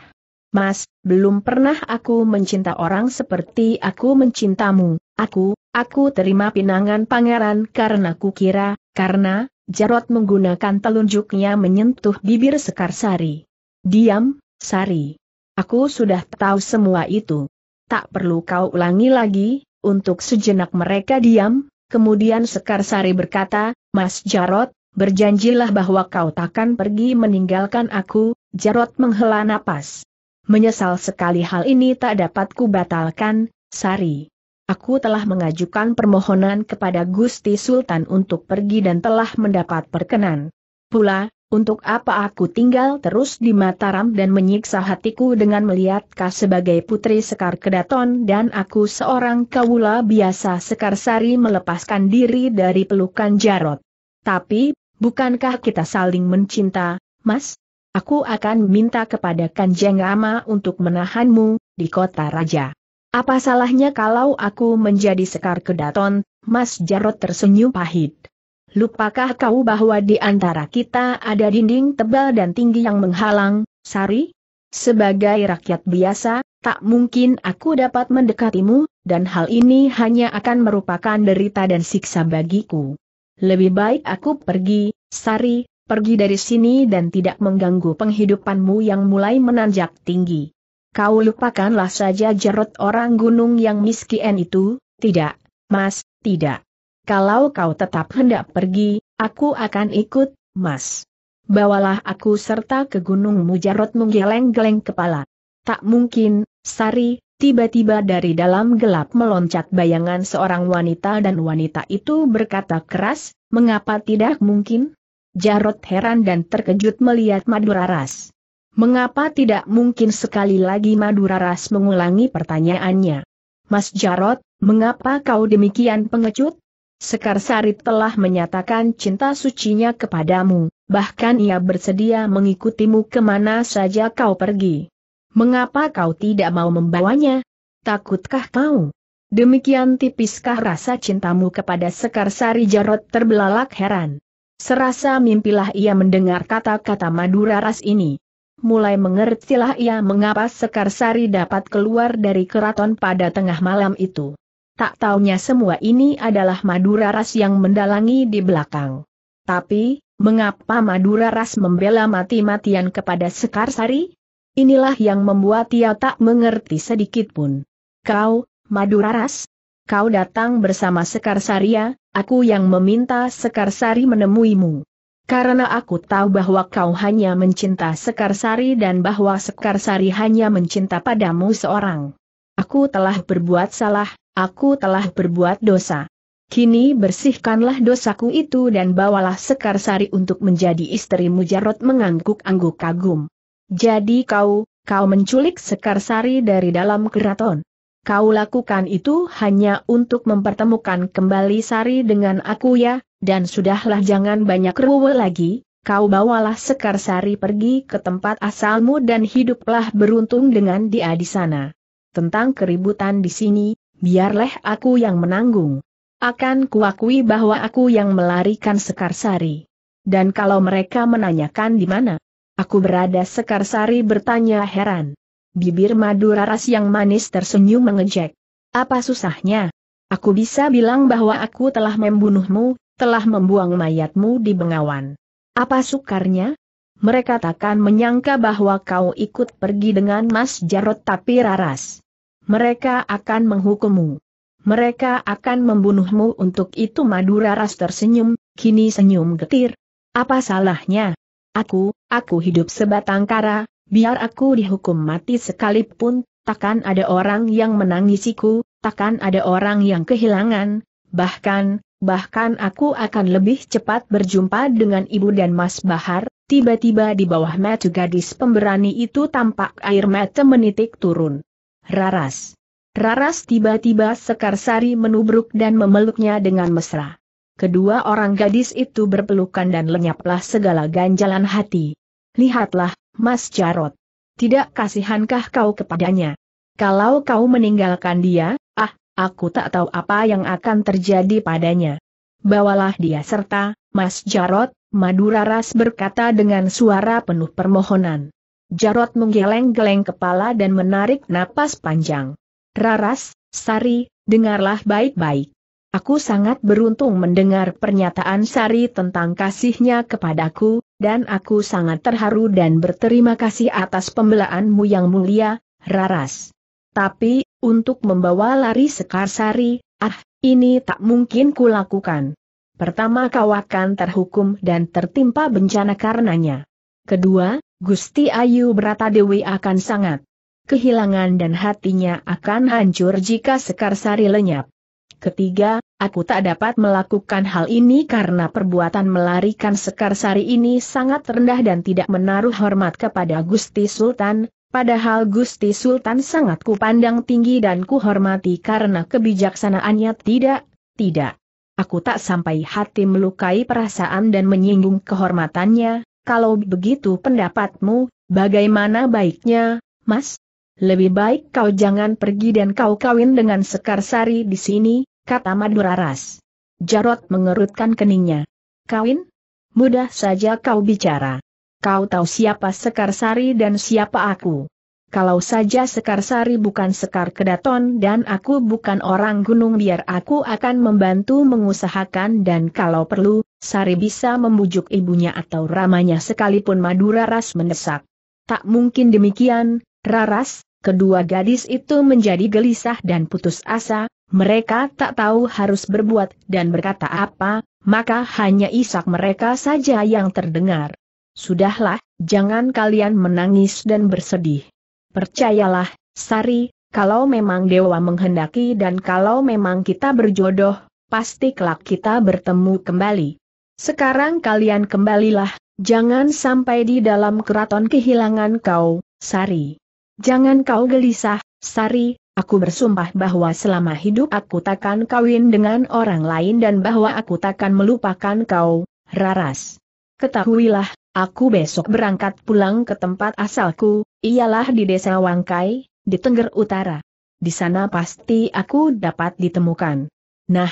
Mas, belum pernah aku mencinta orang seperti aku mencintamu, aku, aku terima pinangan pangeran karena kira, karena, Jarot menggunakan telunjuknya menyentuh bibir Sekarsari. Diam, Sari. Aku sudah tahu semua itu. Tak perlu kau ulangi lagi, untuk sejenak mereka diam, Kemudian Sekar Sari berkata, Mas Jarot, berjanjilah bahwa kau takkan pergi meninggalkan aku, Jarot menghela napas. Menyesal sekali hal ini tak dapat kubatalkan, Sari. Aku telah mengajukan permohonan kepada Gusti Sultan untuk pergi dan telah mendapat perkenan. Pula, untuk apa aku tinggal terus di Mataram dan menyiksa hatiku dengan melihat kau sebagai putri Sekar Kedaton dan aku seorang kawula biasa Sekar Sari melepaskan diri dari pelukan Jarot. Tapi, bukankah kita saling mencinta, Mas? Aku akan minta kepada Kanjeng Rama untuk menahanmu, di kota raja. Apa salahnya kalau aku menjadi Sekar Kedaton, Mas Jarot tersenyum pahit. Lupakah kau bahwa di antara kita ada dinding tebal dan tinggi yang menghalang, Sari? Sebagai rakyat biasa, tak mungkin aku dapat mendekatimu, dan hal ini hanya akan merupakan derita dan siksa bagiku. Lebih baik aku pergi, Sari, pergi dari sini dan tidak mengganggu penghidupanmu yang mulai menanjak tinggi. Kau lupakanlah saja jerot orang gunung yang miskin itu, tidak, mas, tidak. Kalau kau tetap hendak pergi, aku akan ikut, mas. Bawalah aku serta ke Gunung Mujarot menggeleng-geleng kepala. Tak mungkin, Sari, tiba-tiba dari dalam gelap meloncat bayangan seorang wanita dan wanita itu berkata keras, mengapa tidak mungkin? Jarot heran dan terkejut melihat Maduraras. Mengapa tidak mungkin sekali lagi Maduraras mengulangi pertanyaannya? Mas Jarot, mengapa kau demikian pengecut? Sekarsari telah menyatakan cinta sucinya kepadamu, bahkan ia bersedia mengikutimu kemana saja kau pergi. Mengapa kau tidak mau membawanya? Takutkah kau? Demikian tipiskah rasa cintamu kepada Sekarsari Jarot terbelalak heran. Serasa mimpilah ia mendengar kata-kata Madura Ras ini. Mulai mengertilah ia mengapa Sekarsari dapat keluar dari keraton pada tengah malam itu. Tak taunya semua ini adalah Madura Ras yang mendalangi di belakang. Tapi, mengapa Madura Ras membela mati-matian kepada Sekarsari? Inilah yang membuat ia tak mengerti sedikit pun. Kau, Madura Ras? Kau datang bersama Sekarsaria, ya? aku yang meminta Sekarsari menemuimu. Karena aku tahu bahwa kau hanya mencinta Sekarsari dan bahwa Sekarsari hanya mencinta padamu seorang. Aku telah berbuat salah, aku telah berbuat dosa. Kini bersihkanlah dosaku itu dan bawalah Sekar Sari untuk menjadi istrimu Jarot mengangguk-angguk kagum. Jadi kau, kau menculik Sekar Sari dari dalam keraton. Kau lakukan itu hanya untuk mempertemukan kembali Sari dengan aku ya, dan sudahlah jangan banyak ruwe lagi, kau bawalah Sekar Sari pergi ke tempat asalmu dan hiduplah beruntung dengan dia di sana. Tentang keributan di sini, biarlah aku yang menanggung. Akan kuakui bahwa aku yang melarikan Sekarsari. Dan kalau mereka menanyakan di mana aku berada Sekarsari bertanya heran. Bibir madu raras yang manis tersenyum mengejek. Apa susahnya? Aku bisa bilang bahwa aku telah membunuhmu, telah membuang mayatmu di Bengawan. Apa sukarnya? Mereka takkan menyangka bahwa kau ikut pergi dengan Mas Jarot tapi Raras. Mereka akan menghukummu. Mereka akan membunuhmu untuk itu Madura Ras tersenyum, kini senyum getir. Apa salahnya? Aku, aku hidup sebatang kara, biar aku dihukum mati sekalipun, takkan ada orang yang menangisiku, takkan ada orang yang kehilangan, bahkan, bahkan aku akan lebih cepat berjumpa dengan ibu dan mas Bahar, tiba-tiba di bawah metu gadis pemberani itu tampak air mata menitik turun. Raras. Raras tiba-tiba Sekarsari menubruk dan memeluknya dengan mesra. Kedua orang gadis itu berpelukan dan lenyaplah segala ganjalan hati. Lihatlah, Mas Jarot. Tidak kasihankah kau kepadanya? Kalau kau meninggalkan dia, ah, aku tak tahu apa yang akan terjadi padanya. Bawalah dia serta, Mas Jarot, Maduraras berkata dengan suara penuh permohonan. Jarot menggeleng-geleng kepala dan menarik napas panjang. Raras, Sari, dengarlah baik-baik. Aku sangat beruntung mendengar pernyataan Sari tentang kasihnya kepadaku, dan aku sangat terharu dan berterima kasih atas pembelaanmu yang mulia, Raras. Tapi, untuk membawa lari Sekar Sari, ah, ini tak mungkin kulakukan. Pertama kau akan terhukum dan tertimpa bencana karenanya. Kedua, Gusti Ayu Brata Dewi akan sangat kehilangan dan hatinya akan hancur jika Sekarsari lenyap. Ketiga, aku tak dapat melakukan hal ini karena perbuatan melarikan Sekarsari ini sangat rendah dan tidak menaruh hormat kepada Gusti Sultan, padahal Gusti Sultan sangat kupandang tinggi dan kuhormati karena kebijaksanaannya tidak, tidak. Aku tak sampai hati melukai perasaan dan menyinggung kehormatannya, kalau begitu pendapatmu, bagaimana baiknya, Mas? Lebih baik kau jangan pergi dan kau kawin dengan Sekarsari di sini, kata Madura Ras. Jarot mengerutkan keningnya. Kawin? Mudah saja kau bicara. Kau tahu siapa Sekarsari dan siapa aku kalau saja Sekar Sari bukan Sekar Kedaton dan aku bukan orang gunung biar aku akan membantu mengusahakan dan kalau perlu, Sari bisa membujuk ibunya atau ramanya sekalipun Madura Ras mendesak. Tak mungkin demikian, Raras, kedua gadis itu menjadi gelisah dan putus asa, mereka tak tahu harus berbuat dan berkata apa, maka hanya isak mereka saja yang terdengar. Sudahlah, jangan kalian menangis dan bersedih. Percayalah, Sari, kalau memang Dewa menghendaki dan kalau memang kita berjodoh, pasti kelak kita bertemu kembali. Sekarang kalian kembalilah, jangan sampai di dalam keraton kehilangan kau, Sari. Jangan kau gelisah, Sari, aku bersumpah bahwa selama hidup aku takkan kawin dengan orang lain dan bahwa aku takkan melupakan kau, Raras. Ketahuilah, Aku besok berangkat pulang ke tempat asalku, ialah di desa Wangkai, di Tengger Utara. Di sana pasti aku dapat ditemukan. Nah,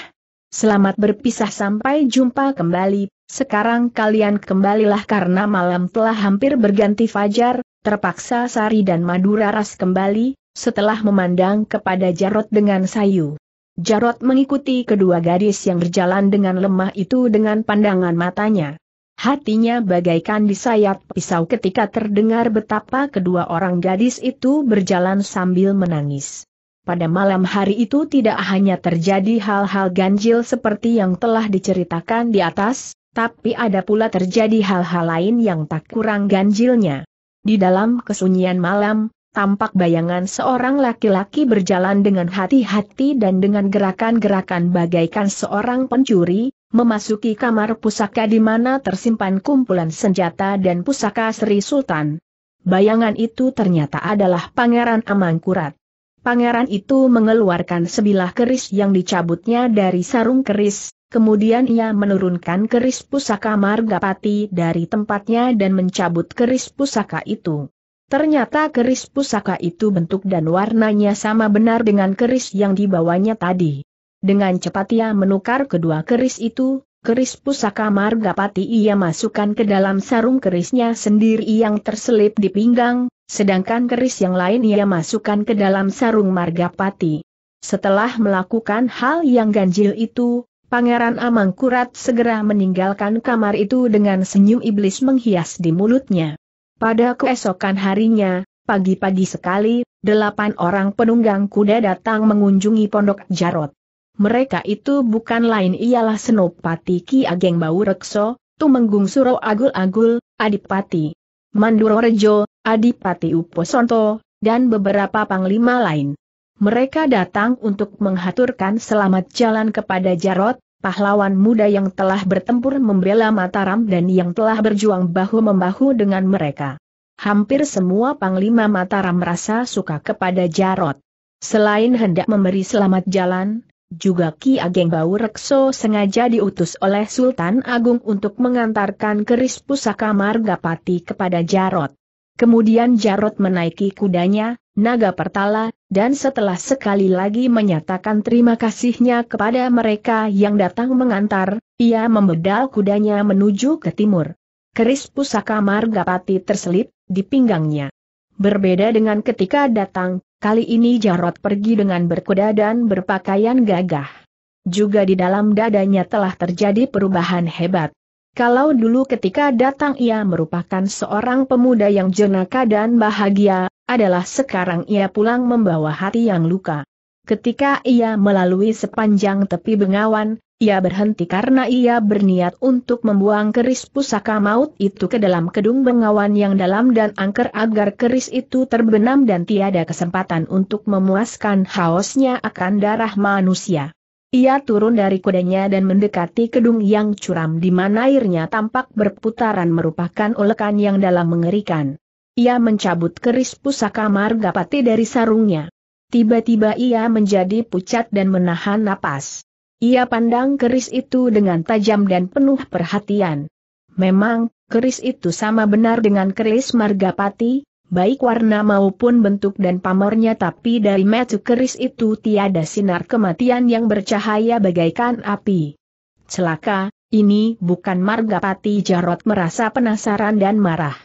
selamat berpisah sampai jumpa kembali. Sekarang kalian kembalilah karena malam telah hampir berganti fajar, terpaksa Sari dan Madura ras kembali, setelah memandang kepada Jarot dengan sayu. Jarot mengikuti kedua gadis yang berjalan dengan lemah itu dengan pandangan matanya. Hatinya bagaikan disayat pisau ketika terdengar betapa kedua orang gadis itu berjalan sambil menangis. Pada malam hari itu tidak hanya terjadi hal-hal ganjil seperti yang telah diceritakan di atas, tapi ada pula terjadi hal-hal lain yang tak kurang ganjilnya. Di dalam kesunyian malam, tampak bayangan seorang laki-laki berjalan dengan hati-hati dan dengan gerakan-gerakan bagaikan seorang pencuri, memasuki kamar pusaka di mana tersimpan kumpulan senjata dan pusaka Sri Sultan. Bayangan itu ternyata adalah Pangeran Amangkurat. Pangeran itu mengeluarkan sebilah keris yang dicabutnya dari sarung keris, kemudian ia menurunkan keris pusaka Margapati dari tempatnya dan mencabut keris pusaka itu. Ternyata keris pusaka itu bentuk dan warnanya sama benar dengan keris yang dibawanya tadi. Dengan cepat ia menukar kedua keris itu, keris pusaka Margapati ia masukkan ke dalam sarung kerisnya sendiri yang terselip di pinggang, sedangkan keris yang lain ia masukkan ke dalam sarung Margapati. Setelah melakukan hal yang ganjil itu, Pangeran Amangkurat segera meninggalkan kamar itu dengan senyum iblis menghias di mulutnya. Pada keesokan harinya, pagi-pagi sekali, delapan orang penunggang kuda datang mengunjungi pondok Jarot. Mereka itu bukan lain ialah Senopati Ki Ageng Rekso, Tumenggung Suro Agul-Agul, Adipati Manduro Rejo, Adipati Uposonto, dan beberapa panglima lain. Mereka datang untuk menghaturkan selamat jalan kepada Jarot, pahlawan muda yang telah bertempur membela Mataram dan yang telah berjuang bahu-membahu dengan mereka. Hampir semua panglima Mataram merasa suka kepada Jarot. Selain hendak memberi selamat jalan, juga Ki Ageng Rekso sengaja diutus oleh Sultan Agung untuk mengantarkan keris pusaka Margapati kepada Jarot. Kemudian Jarot menaiki kudanya, naga pertala, dan setelah sekali lagi menyatakan terima kasihnya kepada mereka yang datang mengantar, ia membedal kudanya menuju ke timur. Keris pusaka Margapati terselip di pinggangnya. Berbeda dengan ketika datang, kali ini Jarot pergi dengan berkuda dan berpakaian gagah. Juga di dalam dadanya telah terjadi perubahan hebat. Kalau dulu ketika datang ia merupakan seorang pemuda yang jenaka dan bahagia, adalah sekarang ia pulang membawa hati yang luka. Ketika ia melalui sepanjang tepi bengawan, ia berhenti karena ia berniat untuk membuang keris pusaka maut itu ke dalam kedung bengawan yang dalam dan angker agar keris itu terbenam dan tiada kesempatan untuk memuaskan hausnya akan darah manusia. Ia turun dari kudanya dan mendekati kedung yang curam di mana airnya tampak berputaran merupakan olekan yang dalam mengerikan. Ia mencabut keris pusaka marga Pati dari sarungnya. Tiba-tiba ia menjadi pucat dan menahan napas. Ia pandang keris itu dengan tajam dan penuh perhatian. Memang, keris itu sama benar dengan keris margapati, baik warna maupun bentuk dan pamornya tapi dari metu keris itu tiada sinar kematian yang bercahaya bagaikan api. Celaka, ini bukan margapati Jarot merasa penasaran dan marah.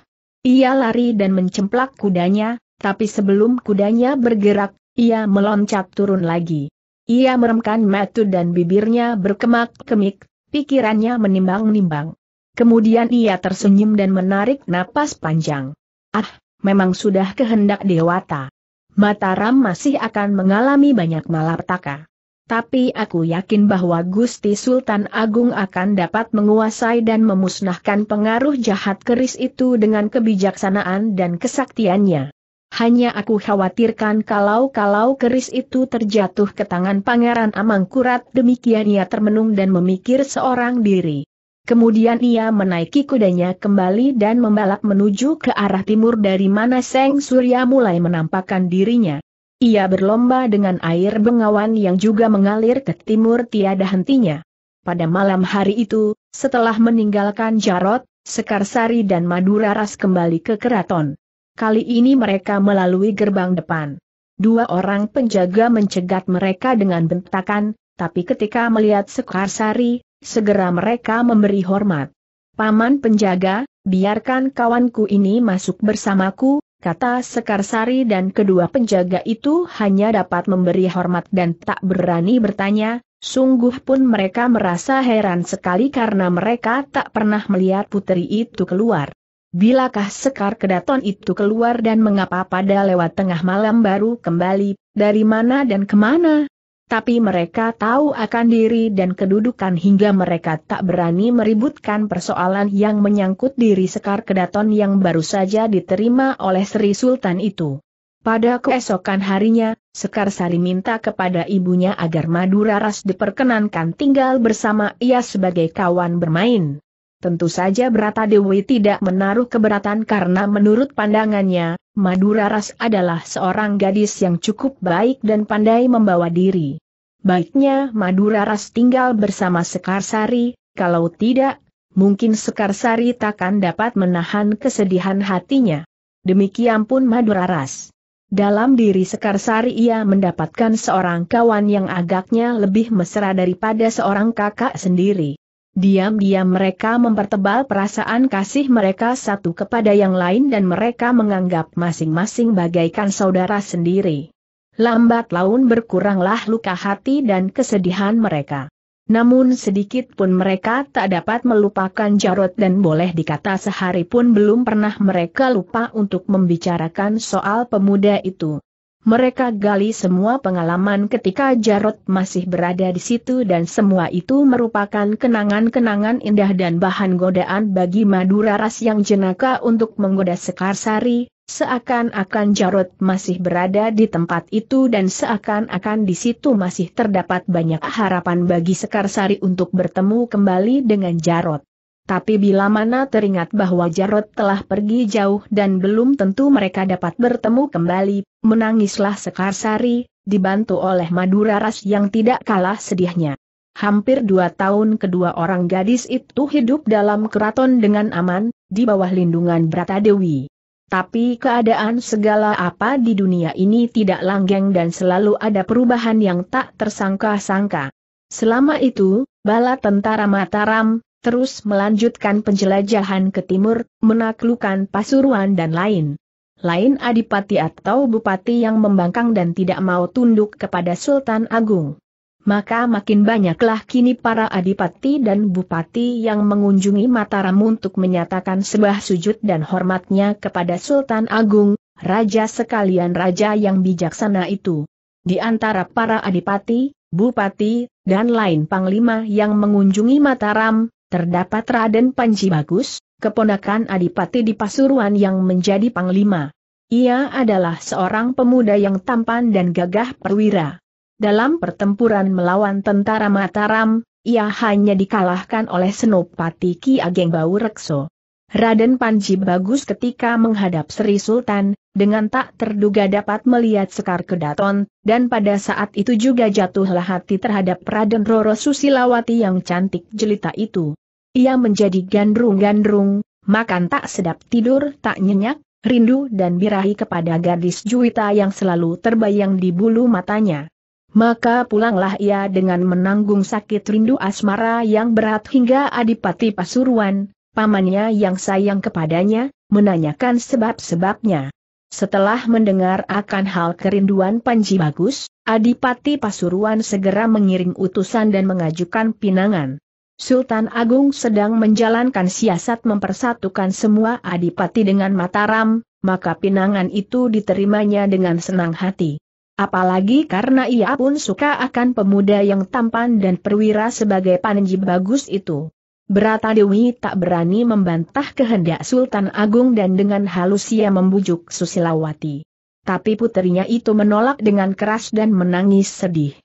Ia lari dan mencemplak kudanya, tapi sebelum kudanya bergerak, ia meloncat turun lagi. Ia meremkan mata dan bibirnya berkemak-kemik, pikirannya menimbang-nimbang. Kemudian ia tersenyum dan menarik napas panjang. Ah, memang sudah kehendak dewata. Mataram masih akan mengalami banyak malapetaka. Tapi aku yakin bahwa Gusti Sultan Agung akan dapat menguasai dan memusnahkan pengaruh jahat keris itu dengan kebijaksanaan dan kesaktiannya hanya aku khawatirkan kalau-kalau keris itu terjatuh ke tangan Pangeran Amangkurat demikian ia termenung dan memikir seorang diri. Kemudian ia menaiki kudanya kembali dan membalap menuju ke arah timur dari mana Seng Surya mulai menampakkan dirinya. Ia berlomba dengan air bengawan yang juga mengalir ke timur tiada hentinya. Pada malam hari itu, setelah meninggalkan Jarot, Sekarsari dan Madura Ras kembali ke keraton. Kali ini mereka melalui gerbang depan. Dua orang penjaga mencegat mereka dengan bentakan, tapi ketika melihat Sekarsari, segera mereka memberi hormat. Paman penjaga, biarkan kawanku ini masuk bersamaku, kata Sekarsari dan kedua penjaga itu hanya dapat memberi hormat dan tak berani bertanya, sungguh pun mereka merasa heran sekali karena mereka tak pernah melihat putri itu keluar. Bilakah sekar kedaton itu keluar dan mengapa pada lewat tengah malam baru kembali, dari mana dan kemana? Tapi mereka tahu akan diri dan kedudukan hingga mereka tak berani meributkan persoalan yang menyangkut diri sekar kedaton yang baru saja diterima oleh Sri Sultan itu. Pada keesokan harinya, Sekar Sari minta kepada ibunya agar Madura Ras diperkenankan tinggal bersama ia sebagai kawan bermain. Tentu saja Brata Dewi tidak menaruh keberatan karena menurut pandangannya, Madura Ras adalah seorang gadis yang cukup baik dan pandai membawa diri. Baiknya Madura Ras tinggal bersama Sekarsari, kalau tidak, mungkin Sekarsari takkan dapat menahan kesedihan hatinya. Demikian pun Madura Ras. Dalam diri Sekarsari ia mendapatkan seorang kawan yang agaknya lebih mesra daripada seorang kakak sendiri. Diam-diam mereka mempertebal perasaan kasih mereka satu kepada yang lain dan mereka menganggap masing-masing bagaikan saudara sendiri. Lambat laun berkuranglah luka hati dan kesedihan mereka. Namun sedikit pun mereka tak dapat melupakan Jarot dan boleh dikata sehari pun belum pernah mereka lupa untuk membicarakan soal pemuda itu. Mereka gali semua pengalaman ketika Jarot masih berada di situ dan semua itu merupakan kenangan-kenangan indah dan bahan godaan bagi Madura Ras yang jenaka untuk menggoda Sekarsari, seakan-akan Jarot masih berada di tempat itu dan seakan-akan di situ masih terdapat banyak harapan bagi Sekarsari untuk bertemu kembali dengan Jarot. Tapi bila mana teringat bahwa Jarot telah pergi jauh dan belum tentu mereka dapat bertemu kembali, menangislah Sekarsari, dibantu oleh Madura Ras yang tidak kalah sedihnya. Hampir dua tahun kedua orang gadis itu hidup dalam keraton dengan aman, di bawah lindungan Brata Dewi. Tapi keadaan segala apa di dunia ini tidak langgeng dan selalu ada perubahan yang tak tersangka-sangka. Selama itu, bala tentara Mataram, terus melanjutkan penjelajahan ke timur, menaklukkan Pasuruan dan lain. Lain adipati atau bupati yang membangkang dan tidak mau tunduk kepada Sultan Agung. Maka makin banyaklah kini para adipati dan bupati yang mengunjungi Mataram untuk menyatakan sebuah sujud dan hormatnya kepada Sultan Agung, raja sekalian raja yang bijaksana itu. Di antara para adipati, bupati, dan lain panglima yang mengunjungi Mataram, terdapat Raden Panji Bagus, keponakan Adipati di Pasuruan yang menjadi panglima. Ia adalah seorang pemuda yang tampan dan gagah perwira. Dalam pertempuran melawan tentara Mataram, ia hanya dikalahkan oleh Senopati Ki Ageng Rekso. Raden Panji Bagus ketika menghadap Sri Sultan, dengan tak terduga dapat melihat Sekar Kedaton, dan pada saat itu juga jatuhlah hati terhadap Raden Roro Susilawati yang cantik jelita itu. Ia menjadi gandrung-gandrung, makan tak sedap tidur tak nyenyak, rindu dan birahi kepada gadis juwita yang selalu terbayang di bulu matanya. Maka pulanglah ia dengan menanggung sakit rindu asmara yang berat hingga Adipati Pasuruan, pamannya yang sayang kepadanya, menanyakan sebab-sebabnya. Setelah mendengar akan hal kerinduan Panji Bagus, Adipati Pasuruan segera mengirim utusan dan mengajukan pinangan. Sultan Agung sedang menjalankan siasat mempersatukan semua adipati dengan Mataram, maka pinangan itu diterimanya dengan senang hati. Apalagi karena ia pun suka akan pemuda yang tampan dan perwira sebagai panji bagus itu. Berata Dewi tak berani membantah kehendak Sultan Agung dan dengan halus ia membujuk Susilawati. Tapi putrinya itu menolak dengan keras dan menangis sedih.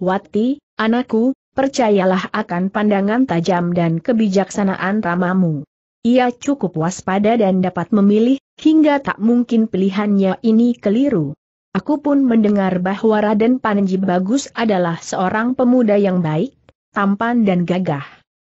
Wati, anakku, percayalah akan pandangan tajam dan kebijaksanaan ramamu. Ia cukup waspada dan dapat memilih, hingga tak mungkin pilihannya ini keliru. Aku pun mendengar bahwa Raden Panji Bagus adalah seorang pemuda yang baik, tampan dan gagah.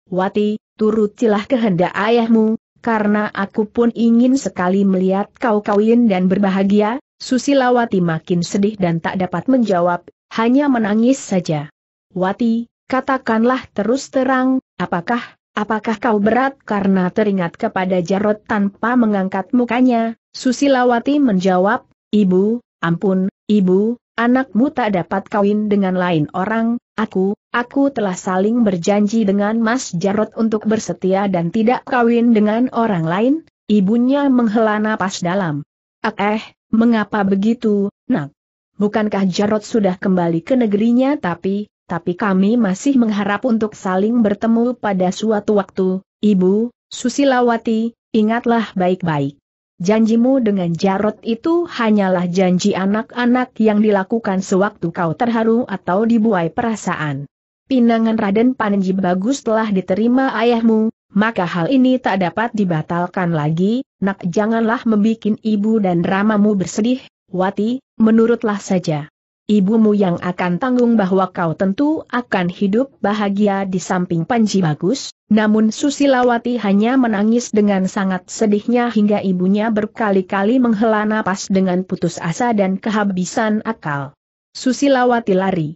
Wati, turutilah kehendak ayahmu, karena aku pun ingin sekali melihat kau kawin dan berbahagia, Susilawati makin sedih dan tak dapat menjawab, hanya menangis saja. Wati, Katakanlah terus terang, apakah, apakah kau berat karena teringat kepada Jarot tanpa mengangkat mukanya? Susilawati menjawab, Ibu, ampun, Ibu, anakmu tak dapat kawin dengan lain orang, aku, aku telah saling berjanji dengan Mas Jarot untuk bersetia dan tidak kawin dengan orang lain, ibunya menghela napas dalam. Eh, mengapa begitu, nak? Bukankah Jarot sudah kembali ke negerinya tapi, tapi kami masih mengharap untuk saling bertemu pada suatu waktu, Ibu, Susilawati, ingatlah baik-baik. Janjimu dengan Jarot itu hanyalah janji anak-anak yang dilakukan sewaktu kau terharu atau dibuai perasaan. Pinangan Raden Panji bagus telah diterima ayahmu, maka hal ini tak dapat dibatalkan lagi, nak janganlah membuat ibu dan ramamu bersedih, Wati, menurutlah saja ibumu yang akan tanggung bahwa kau tentu akan hidup bahagia di samping Panji Bagus, namun Susilawati hanya menangis dengan sangat sedihnya hingga ibunya berkali-kali menghela napas dengan putus asa dan kehabisan akal. Susilawati lari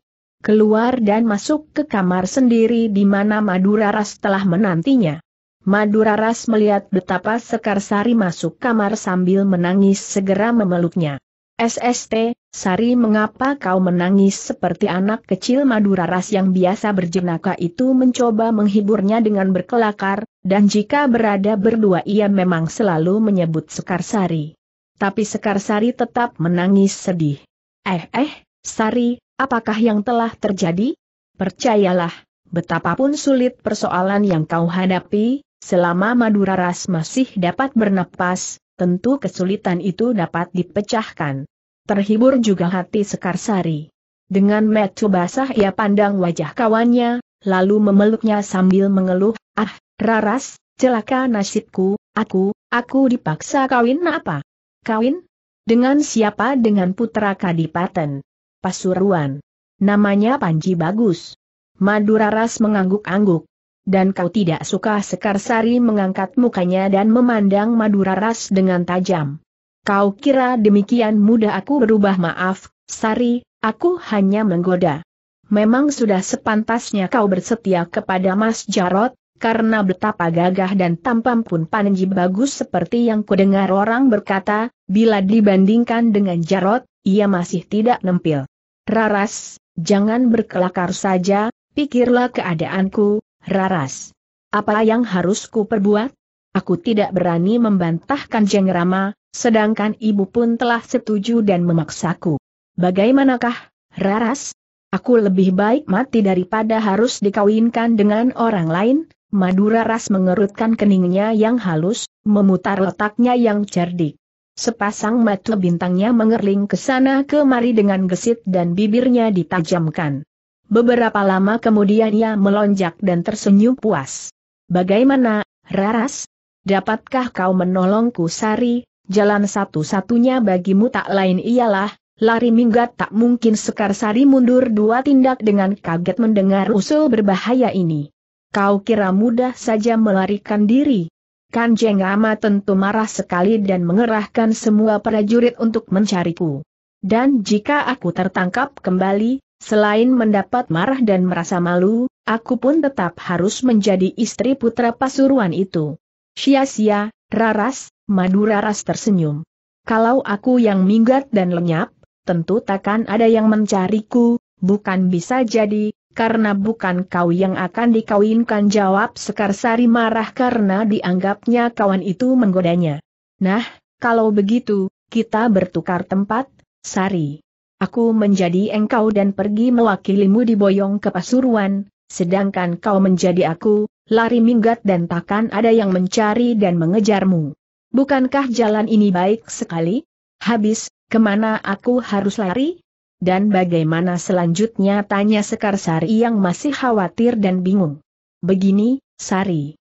keluar dan masuk ke kamar sendiri di mana Maduraras telah menantinya. Maduraras melihat betapa Sekarsari masuk kamar sambil menangis segera memeluknya. SST, Sari mengapa kau menangis seperti anak kecil Madura Ras yang biasa berjenaka itu mencoba menghiburnya dengan berkelakar, dan jika berada berdua ia memang selalu menyebut Sekarsari. Tapi Sekarsari tetap menangis sedih. Eh eh, Sari, apakah yang telah terjadi? Percayalah, betapapun sulit persoalan yang kau hadapi, selama Madura Ras masih dapat bernapas, tentu kesulitan itu dapat dipecahkan. Terhibur juga hati Sekarsari. Dengan metu basah ia pandang wajah kawannya, lalu memeluknya sambil mengeluh, ah, Raras, celaka nasibku, aku, aku dipaksa kawin apa? Kawin? Dengan siapa? Dengan putra Kadipaten. Pasuruan. Namanya Panji Bagus. Madura Ras mengangguk-angguk dan kau tidak suka Sekarsari mengangkat mukanya dan memandang Madura Ras dengan tajam. Kau kira demikian mudah aku berubah maaf, Sari, aku hanya menggoda. Memang sudah sepantasnya kau bersetia kepada Mas Jarot, karena betapa gagah dan tampan pun Panji bagus seperti yang kudengar orang berkata, bila dibandingkan dengan Jarot, ia masih tidak nempil. Raras, jangan berkelakar saja, pikirlah keadaanku, Raras. Apa yang harus ku perbuat? Aku tidak berani membantahkan Jeng Rama, sedangkan ibu pun telah setuju dan memaksaku. Bagaimanakah, Raras? Aku lebih baik mati daripada harus dikawinkan dengan orang lain, Madura Ras mengerutkan keningnya yang halus, memutar letaknya yang cerdik. Sepasang mata bintangnya mengerling ke sana kemari dengan gesit dan bibirnya ditajamkan. Beberapa lama kemudian ia melonjak dan tersenyum puas. Bagaimana, Raras? Dapatkah kau menolongku Sari? Jalan satu-satunya bagimu tak lain ialah, lari minggat tak mungkin Sekar Sari mundur dua tindak dengan kaget mendengar usul berbahaya ini. Kau kira mudah saja melarikan diri? Kanjeng Rama tentu marah sekali dan mengerahkan semua prajurit untuk mencariku. Dan jika aku tertangkap kembali, Selain mendapat marah dan merasa malu, aku pun tetap harus menjadi istri putra Pasuruan itu. Sia-sia, Raras, Madura Ras tersenyum. Kalau aku yang minggat dan lenyap, tentu takkan ada yang mencariku, bukan bisa jadi, karena bukan kau yang akan dikawinkan jawab Sekarsari marah karena dianggapnya kawan itu menggodanya. Nah, kalau begitu, kita bertukar tempat, Sari. Aku menjadi engkau dan pergi mewakilimu Boyong ke Pasuruan, sedangkan kau menjadi aku, lari minggat dan takkan ada yang mencari dan mengejarmu. Bukankah jalan ini baik sekali? Habis, kemana aku harus lari? Dan bagaimana selanjutnya tanya Sekar Sari yang masih khawatir dan bingung. Begini, Sari.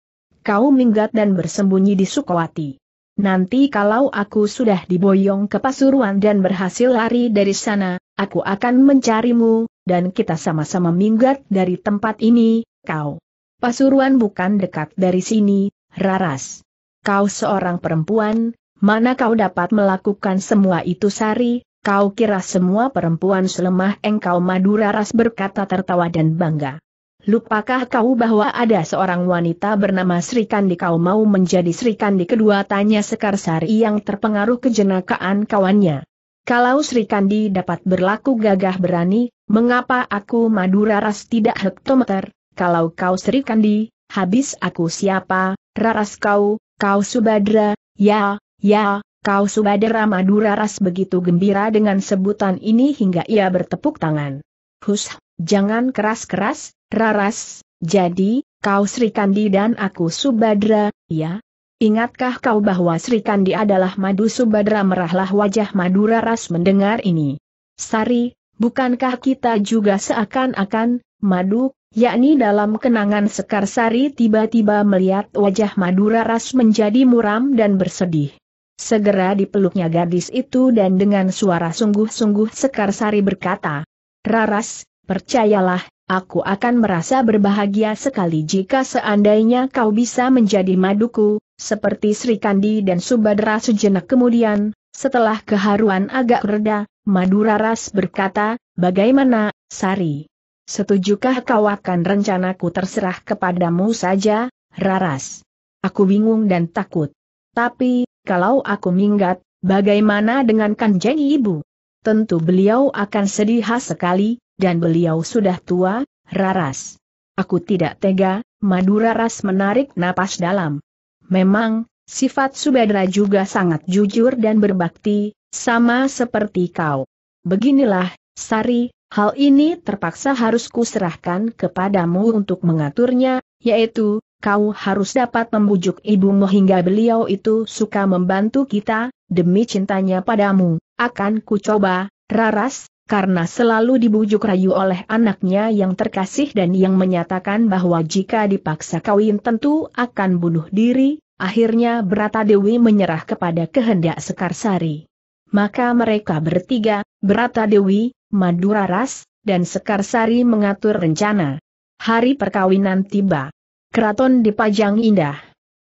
Kau minggat dan bersembunyi di Sukawati. Nanti kalau aku sudah diboyong ke Pasuruan dan berhasil lari dari sana, aku akan mencarimu, dan kita sama-sama minggat dari tempat ini, kau. Pasuruan bukan dekat dari sini, Raras. Kau seorang perempuan, mana kau dapat melakukan semua itu Sari, kau kira semua perempuan selemah engkau Madura Ras berkata tertawa dan bangga. Lupakah kau bahwa ada seorang wanita bernama Sri Kandi kau mau menjadi Sri Kandi kedua tanya Sekarsari yang terpengaruh kejenakaan kawannya. Kalau Sri Kandi dapat berlaku gagah berani, mengapa aku Madura Ras tidak hektometer? Kalau kau Sri Kandi, habis aku siapa? Raras kau, kau Subadra, ya, ya, kau Subadra Madura Ras begitu gembira dengan sebutan ini hingga ia bertepuk tangan. Hus, jangan keras-keras, Raras, jadi, kau Sri Kandi dan aku Subadra, ya? Ingatkah kau bahwa Sri Kandi adalah madu Subadra merahlah wajah madu Raras mendengar ini. Sari, bukankah kita juga seakan-akan, madu, yakni dalam kenangan Sekar Sari tiba-tiba melihat wajah Madura ras menjadi muram dan bersedih. Segera dipeluknya gadis itu dan dengan suara sungguh-sungguh Sekarsari berkata, Raras, percayalah, aku akan merasa berbahagia sekali jika seandainya kau bisa menjadi maduku, seperti Sri Kandi dan Subhadra sejenak kemudian, setelah keharuan agak reda, Madu Raras berkata, bagaimana, Sari? Setujukah kau akan rencanaku terserah kepadamu saja, Raras? Aku bingung dan takut. Tapi, kalau aku minggat, bagaimana dengan kanjeng ibu? tentu beliau akan sedih sekali, dan beliau sudah tua, Raras. Aku tidak tega, Madura Ras menarik napas dalam. Memang, sifat Subedra juga sangat jujur dan berbakti, sama seperti kau. Beginilah, Sari, hal ini terpaksa harus kuserahkan kepadamu untuk mengaturnya, yaitu, kau harus dapat membujuk ibumu hingga beliau itu suka membantu kita, demi cintanya padamu akan ku coba, Raras, karena selalu dibujuk rayu oleh anaknya yang terkasih dan yang menyatakan bahwa jika dipaksa kawin tentu akan bunuh diri, akhirnya Brata Dewi menyerah kepada kehendak Sekarsari. Maka mereka bertiga, Brata Dewi, Madura Ras, dan Sekarsari mengatur rencana. Hari perkawinan tiba. Keraton dipajang indah.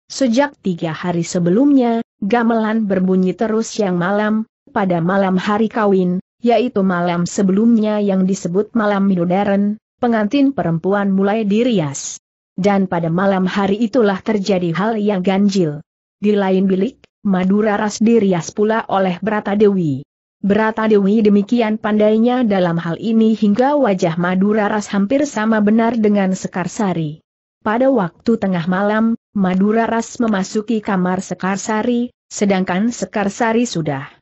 Sejak tiga hari sebelumnya, gamelan berbunyi terus yang malam, pada malam hari kawin, yaitu malam sebelumnya yang disebut malam minodaren, pengantin perempuan mulai dirias. Dan pada malam hari itulah terjadi hal yang ganjil. Di lain bilik, Madura Ras dirias pula oleh Brata Dewi. Brata Dewi demikian pandainya dalam hal ini hingga wajah Madura Ras hampir sama benar dengan Sekarsari. Pada waktu tengah malam, Madura Ras memasuki kamar Sekarsari, sedangkan Sekarsari sudah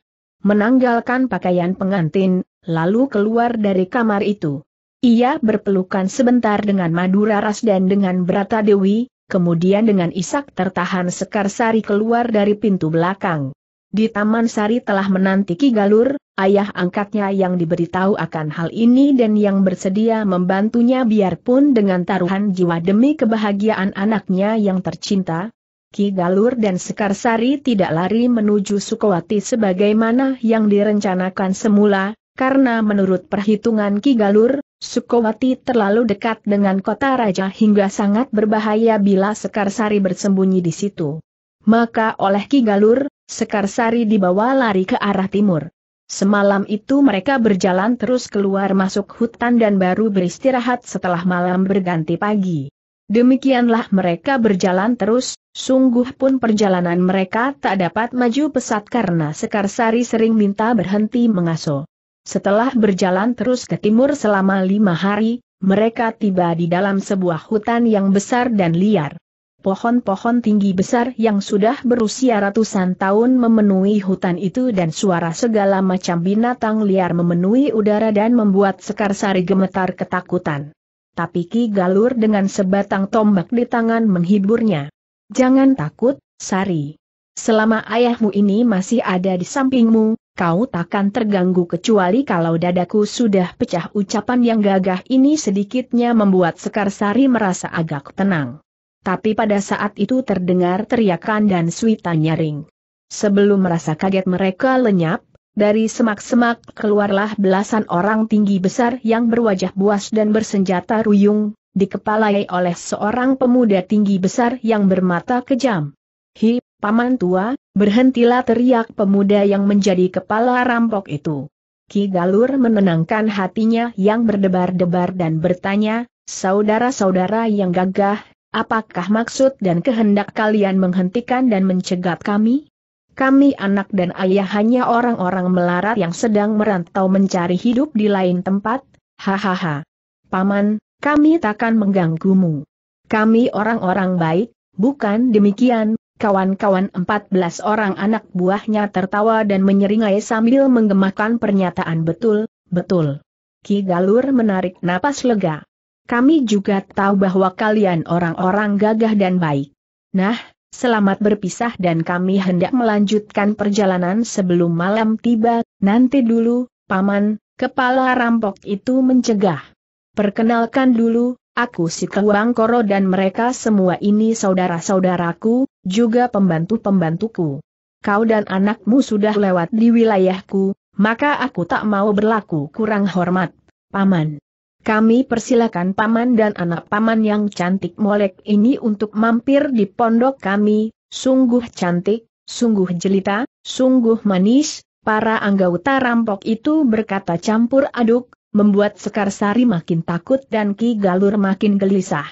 menanggalkan pakaian pengantin, lalu keluar dari kamar itu. Ia berpelukan sebentar dengan Madura Ras dan dengan Brata Dewi, kemudian dengan Isak tertahan Sekar Sari keluar dari pintu belakang. Di Taman Sari telah menanti Ki Galur, ayah angkatnya yang diberitahu akan hal ini dan yang bersedia membantunya biarpun dengan taruhan jiwa demi kebahagiaan anaknya yang tercinta, Ki Galur dan Sekarsari tidak lari menuju Sukowati sebagaimana yang direncanakan semula, karena menurut perhitungan Ki Galur, Sukowati terlalu dekat dengan kota raja hingga sangat berbahaya bila Sekarsari bersembunyi di situ. Maka oleh Ki Galur, Sekarsari dibawa lari ke arah timur. Semalam itu mereka berjalan terus keluar masuk hutan dan baru beristirahat setelah malam berganti pagi. Demikianlah mereka berjalan terus, sungguh pun perjalanan mereka tak dapat maju pesat karena Sekarsari sering minta berhenti mengaso. Setelah berjalan terus ke timur selama lima hari, mereka tiba di dalam sebuah hutan yang besar dan liar. Pohon-pohon tinggi besar yang sudah berusia ratusan tahun memenuhi hutan itu dan suara segala macam binatang liar memenuhi udara dan membuat Sekarsari gemetar ketakutan tapi Ki Galur dengan sebatang tombak di tangan menghiburnya. Jangan takut, Sari. Selama ayahmu ini masih ada di sampingmu, kau takkan terganggu kecuali kalau dadaku sudah pecah ucapan yang gagah ini sedikitnya membuat Sekar Sari merasa agak tenang. Tapi pada saat itu terdengar teriakan dan suita nyaring. Sebelum merasa kaget mereka lenyap, dari semak-semak keluarlah belasan orang tinggi besar yang berwajah buas dan bersenjata ruyung, dikepalai oleh seorang pemuda tinggi besar yang bermata kejam. Hi, paman tua, berhentilah teriak pemuda yang menjadi kepala rampok itu. Ki Galur menenangkan hatinya yang berdebar-debar dan bertanya, saudara-saudara yang gagah, apakah maksud dan kehendak kalian menghentikan dan mencegat kami? kami anak dan ayah hanya orang-orang melarat yang sedang merantau mencari hidup di lain tempat, hahaha. Paman, kami takkan mengganggumu. Kami orang-orang baik, bukan demikian, kawan-kawan 14 orang anak buahnya tertawa dan menyeringai sambil menggemakan pernyataan betul, betul. Ki Galur menarik napas lega. Kami juga tahu bahwa kalian orang-orang gagah dan baik. Nah, selamat berpisah dan kami hendak melanjutkan perjalanan sebelum malam tiba, nanti dulu, Paman, kepala rampok itu mencegah. Perkenalkan dulu, aku si Kewang Koro dan mereka semua ini saudara-saudaraku, juga pembantu-pembantuku. Kau dan anakmu sudah lewat di wilayahku, maka aku tak mau berlaku kurang hormat, Paman. Kami persilakan paman dan anak paman yang cantik molek ini untuk mampir di pondok kami, sungguh cantik, sungguh jelita, sungguh manis, para anggota rampok itu berkata campur aduk, membuat Sekarsari makin takut dan Ki Galur makin gelisah.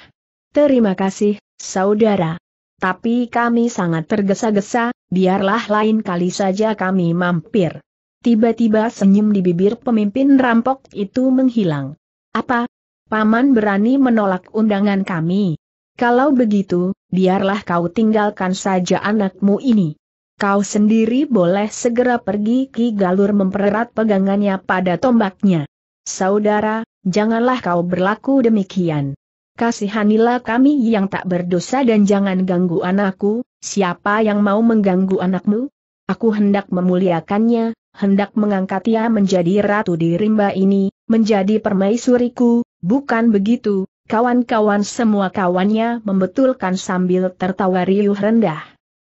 Terima kasih, saudara. Tapi kami sangat tergesa-gesa, biarlah lain kali saja kami mampir. Tiba-tiba senyum di bibir pemimpin rampok itu menghilang. Apa? Paman berani menolak undangan kami. Kalau begitu, biarlah kau tinggalkan saja anakmu ini. Kau sendiri boleh segera pergi Ki Galur mempererat pegangannya pada tombaknya. Saudara, janganlah kau berlaku demikian. Kasihanilah kami yang tak berdosa dan jangan ganggu anakku, siapa yang mau mengganggu anakmu? Aku hendak memuliakannya, hendak mengangkat ia menjadi ratu di rimba ini, menjadi permaisuriku, bukan begitu, kawan-kawan semua kawannya membetulkan sambil tertawa riuh rendah.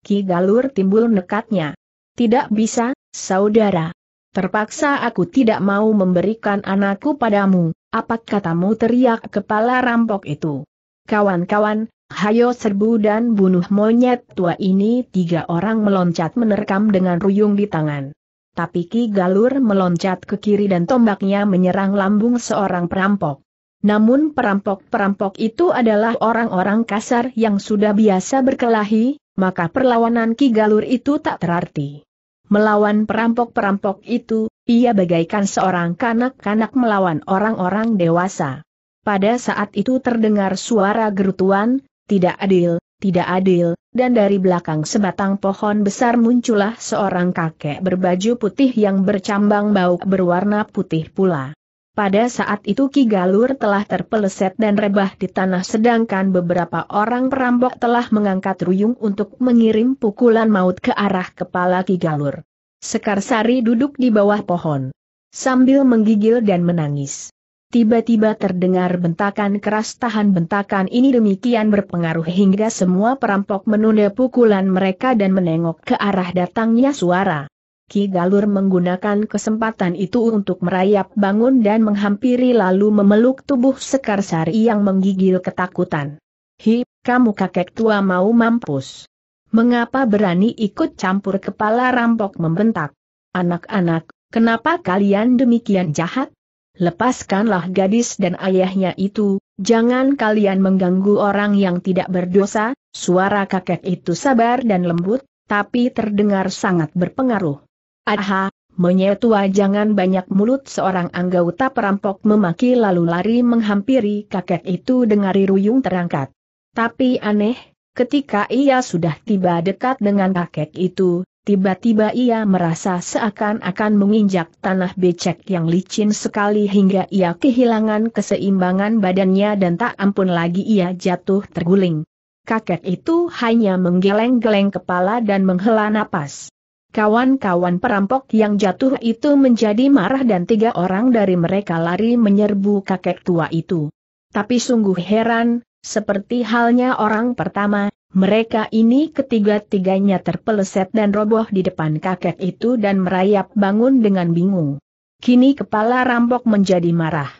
Ki Galur timbul nekatnya. Tidak bisa, saudara. Terpaksa aku tidak mau memberikan anakku padamu, apa katamu teriak kepala rampok itu. Kawan-kawan, hayo serbu dan bunuh monyet tua ini tiga orang meloncat menerkam dengan ruyung di tangan tapi Ki Galur meloncat ke kiri dan tombaknya menyerang lambung seorang perampok. Namun perampok-perampok itu adalah orang-orang kasar yang sudah biasa berkelahi, maka perlawanan Ki Galur itu tak terarti. Melawan perampok-perampok itu, ia bagaikan seorang kanak-kanak melawan orang-orang dewasa. Pada saat itu terdengar suara gerutuan, tidak adil, tidak adil, dan dari belakang sebatang pohon besar muncullah seorang kakek berbaju putih yang bercambang bau berwarna putih pula. Pada saat itu Ki Galur telah terpeleset dan rebah di tanah sedangkan beberapa orang perampok telah mengangkat ruyung untuk mengirim pukulan maut ke arah kepala Ki Galur. Sekarsari duduk di bawah pohon. Sambil menggigil dan menangis. Tiba-tiba terdengar bentakan keras tahan bentakan ini demikian berpengaruh hingga semua perampok menunda pukulan mereka dan menengok ke arah datangnya suara. Ki Galur menggunakan kesempatan itu untuk merayap bangun dan menghampiri lalu memeluk tubuh Sekar Sari yang menggigil ketakutan. Hi, kamu kakek tua mau mampus. Mengapa berani ikut campur kepala rampok membentak? Anak-anak, kenapa kalian demikian jahat? Lepaskanlah gadis dan ayahnya itu, jangan kalian mengganggu orang yang tidak berdosa, suara kakek itu sabar dan lembut, tapi terdengar sangat berpengaruh. Aha, menyetua jangan banyak mulut seorang anggota perampok memaki lalu lari menghampiri kakek itu dengan riruyung terangkat. Tapi aneh, ketika ia sudah tiba dekat dengan kakek itu, Tiba-tiba ia merasa seakan-akan menginjak tanah becek yang licin sekali hingga ia kehilangan keseimbangan badannya dan tak ampun lagi ia jatuh terguling. Kakek itu hanya menggeleng-geleng kepala dan menghela napas. Kawan-kawan perampok yang jatuh itu menjadi marah dan tiga orang dari mereka lari menyerbu kakek tua itu. Tapi sungguh heran, seperti halnya orang pertama, mereka ini ketiga-tiganya terpeleset dan roboh di depan kakek itu dan merayap bangun dengan bingung. Kini kepala rampok menjadi marah.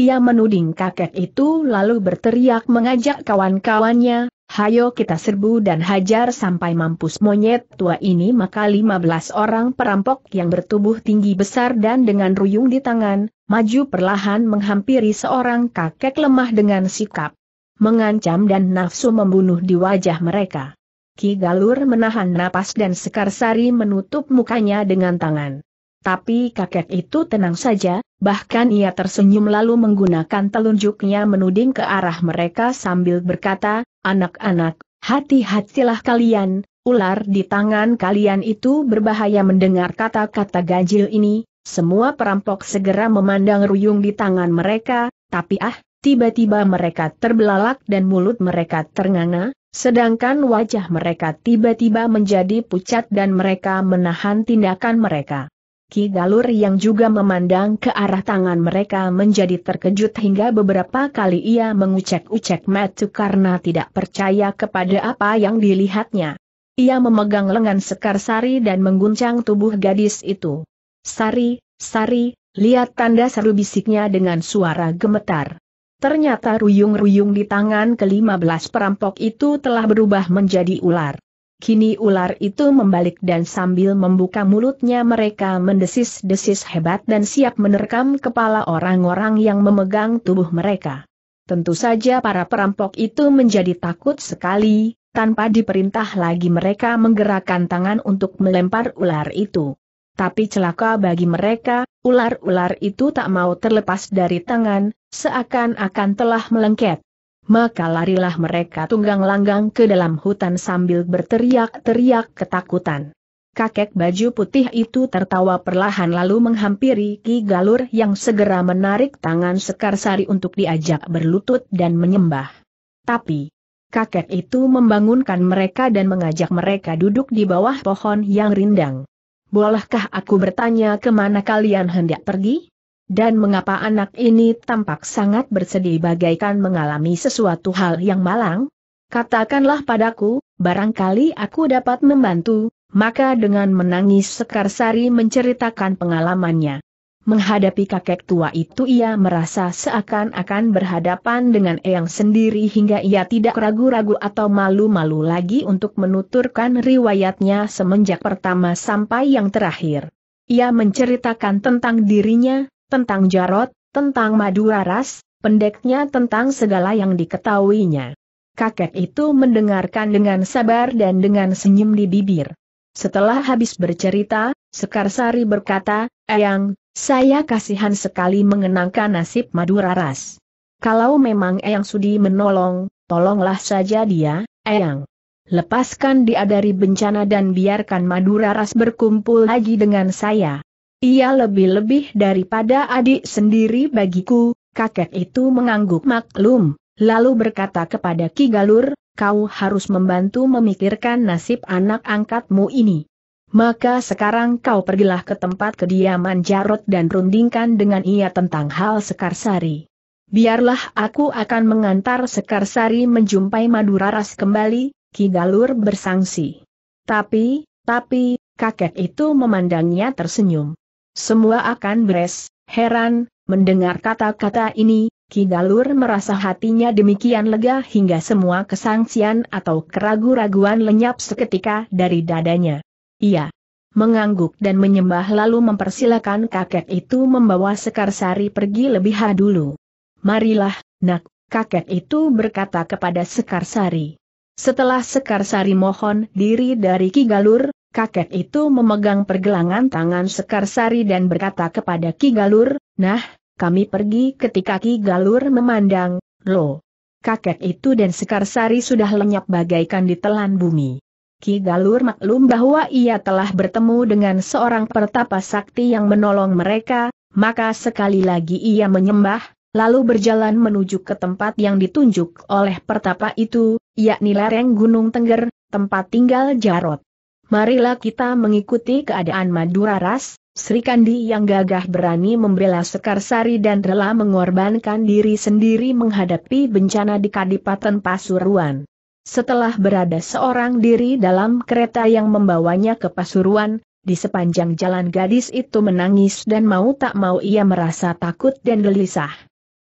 Ia menuding kakek itu lalu berteriak mengajak kawan-kawannya, hayo kita serbu dan hajar sampai mampus monyet tua ini maka 15 orang perampok yang bertubuh tinggi besar dan dengan ruyung di tangan, maju perlahan menghampiri seorang kakek lemah dengan sikap mengancam dan nafsu membunuh di wajah mereka. Ki Galur menahan napas dan Sekarsari menutup mukanya dengan tangan. Tapi kakek itu tenang saja, bahkan ia tersenyum lalu menggunakan telunjuknya menuding ke arah mereka sambil berkata, Anak-anak, hati-hatilah kalian, ular di tangan kalian itu berbahaya mendengar kata-kata ganjil ini, semua perampok segera memandang ruyung di tangan mereka, tapi ah, tiba-tiba mereka terbelalak dan mulut mereka ternganga, sedangkan wajah mereka tiba-tiba menjadi pucat dan mereka menahan tindakan mereka. Ki Galur yang juga memandang ke arah tangan mereka menjadi terkejut hingga beberapa kali ia mengucek-ucek matu karena tidak percaya kepada apa yang dilihatnya. Ia memegang lengan Sekar Sari dan mengguncang tubuh gadis itu. Sari, Sari, lihat tanda seru bisiknya dengan suara gemetar. Ternyata ruyung-ruyung di tangan kelima belas perampok itu telah berubah menjadi ular. Kini ular itu membalik dan sambil membuka mulutnya mereka mendesis-desis hebat dan siap menerkam kepala orang-orang yang memegang tubuh mereka. Tentu saja para perampok itu menjadi takut sekali, tanpa diperintah lagi mereka menggerakkan tangan untuk melempar ular itu. Tapi celaka bagi mereka, ular-ular itu tak mau terlepas dari tangan, seakan-akan telah melengket. Maka larilah mereka tunggang langgang ke dalam hutan sambil berteriak-teriak ketakutan. Kakek baju putih itu tertawa perlahan lalu menghampiri Ki Galur yang segera menarik tangan Sekarsari untuk diajak berlutut dan menyembah. Tapi, kakek itu membangunkan mereka dan mengajak mereka duduk di bawah pohon yang rindang. Bolehkah aku bertanya kemana kalian hendak pergi? Dan mengapa anak ini tampak sangat bersedih bagaikan mengalami sesuatu hal yang malang? Katakanlah padaku, barangkali aku dapat membantu, maka dengan menangis Sekarsari menceritakan pengalamannya. Menghadapi kakek tua itu ia merasa seakan-akan berhadapan dengan Eyang sendiri hingga ia tidak ragu-ragu atau malu-malu lagi untuk menuturkan riwayatnya semenjak pertama sampai yang terakhir. Ia menceritakan tentang dirinya, tentang Jarot, tentang madu aras, pendeknya tentang segala yang diketahuinya. Kakek itu mendengarkan dengan sabar dan dengan senyum di bibir. Setelah habis bercerita, Sekarsari berkata, Eyang, saya kasihan sekali mengenangkan nasib Maduraras. Kalau memang Eyang sudi menolong, tolonglah saja dia, Eyang. Lepaskan dia dari bencana dan biarkan Maduraras berkumpul lagi dengan saya. Ia lebih-lebih daripada adik sendiri bagiku, kakek itu mengangguk maklum, lalu berkata kepada Ki Galur, kau harus membantu memikirkan nasib anak angkatmu ini. Maka sekarang kau pergilah ke tempat kediaman Jarot dan rundingkan dengan ia tentang hal Sekarsari. Biarlah aku akan mengantar Sekarsari menjumpai Maduraras kembali, Ki Galur bersangsi. Tapi, tapi, kakek itu memandangnya tersenyum. Semua akan beres, heran, mendengar kata-kata ini, Ki Galur merasa hatinya demikian lega hingga semua kesangsian atau keragu-raguan lenyap seketika dari dadanya. Ia Mengangguk dan menyembah lalu mempersilakan kakek itu membawa Sekarsari pergi lebih dulu. Marilah, nak, kakek itu berkata kepada Sekarsari. Setelah Sekarsari mohon diri dari Ki Galur, kakek itu memegang pergelangan tangan Sekarsari dan berkata kepada Ki Galur, Nah, kami pergi ketika Ki Galur memandang, Loh, kakek itu dan Sekarsari sudah lenyap bagaikan ditelan bumi. Ki Galur maklum bahwa ia telah bertemu dengan seorang pertapa sakti yang menolong mereka, maka sekali lagi ia menyembah, lalu berjalan menuju ke tempat yang ditunjuk oleh pertapa itu, yakni lereng Gunung Tengger, tempat tinggal Jarot. Marilah kita mengikuti keadaan Madura Ras, Sri Kandi yang gagah berani membela Sekarsari dan rela mengorbankan diri sendiri menghadapi bencana di Kadipaten Pasuruan. Setelah berada seorang diri dalam kereta yang membawanya ke Pasuruan, di sepanjang jalan gadis itu menangis dan mau tak mau ia merasa takut dan gelisah.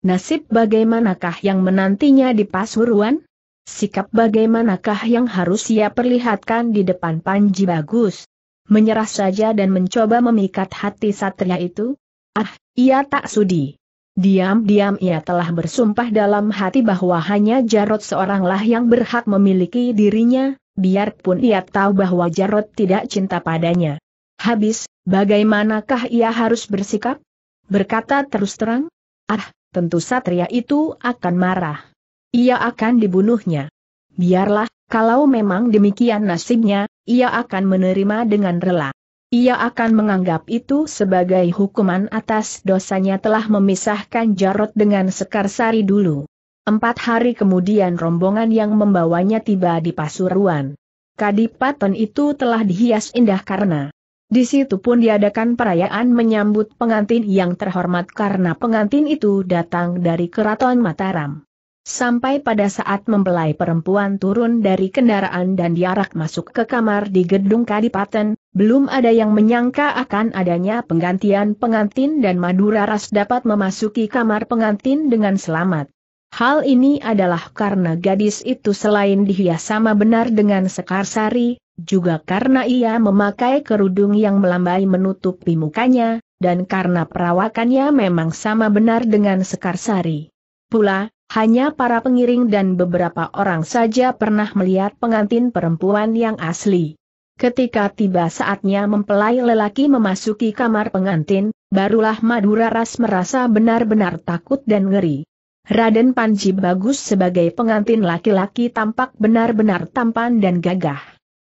Nasib bagaimanakah yang menantinya di Pasuruan? Sikap bagaimanakah yang harus ia perlihatkan di depan Panji Bagus? Menyerah saja dan mencoba memikat hati satria itu? Ah, ia tak sudi. Diam-diam ia telah bersumpah dalam hati bahwa hanya Jarot seoranglah yang berhak memiliki dirinya, biarpun ia tahu bahwa Jarot tidak cinta padanya. Habis, bagaimanakah ia harus bersikap? Berkata terus terang? Ah, tentu Satria itu akan marah. Ia akan dibunuhnya. Biarlah, kalau memang demikian nasibnya, ia akan menerima dengan rela. Ia akan menganggap itu sebagai hukuman atas dosanya telah memisahkan Jarot dengan Sekarsari dulu. Empat hari kemudian rombongan yang membawanya tiba di Pasuruan. Kadipaten itu telah dihias indah karena di situ pun diadakan perayaan menyambut pengantin yang terhormat karena pengantin itu datang dari Keraton Mataram. Sampai pada saat membelai perempuan turun dari kendaraan dan diarak masuk ke kamar di gedung kadipaten, belum ada yang menyangka akan adanya penggantian pengantin dan Madura Ras dapat memasuki kamar pengantin dengan selamat. Hal ini adalah karena gadis itu selain dihias sama benar dengan Sekarsari, juga karena ia memakai kerudung yang melambai menutupi mukanya, dan karena perawakannya memang sama benar dengan Sekarsari. Pula, hanya para pengiring dan beberapa orang saja pernah melihat pengantin perempuan yang asli. Ketika tiba saatnya mempelai lelaki memasuki kamar pengantin, barulah Madura Ras merasa benar-benar takut dan ngeri. Raden Panji bagus sebagai pengantin laki-laki tampak benar-benar tampan dan gagah.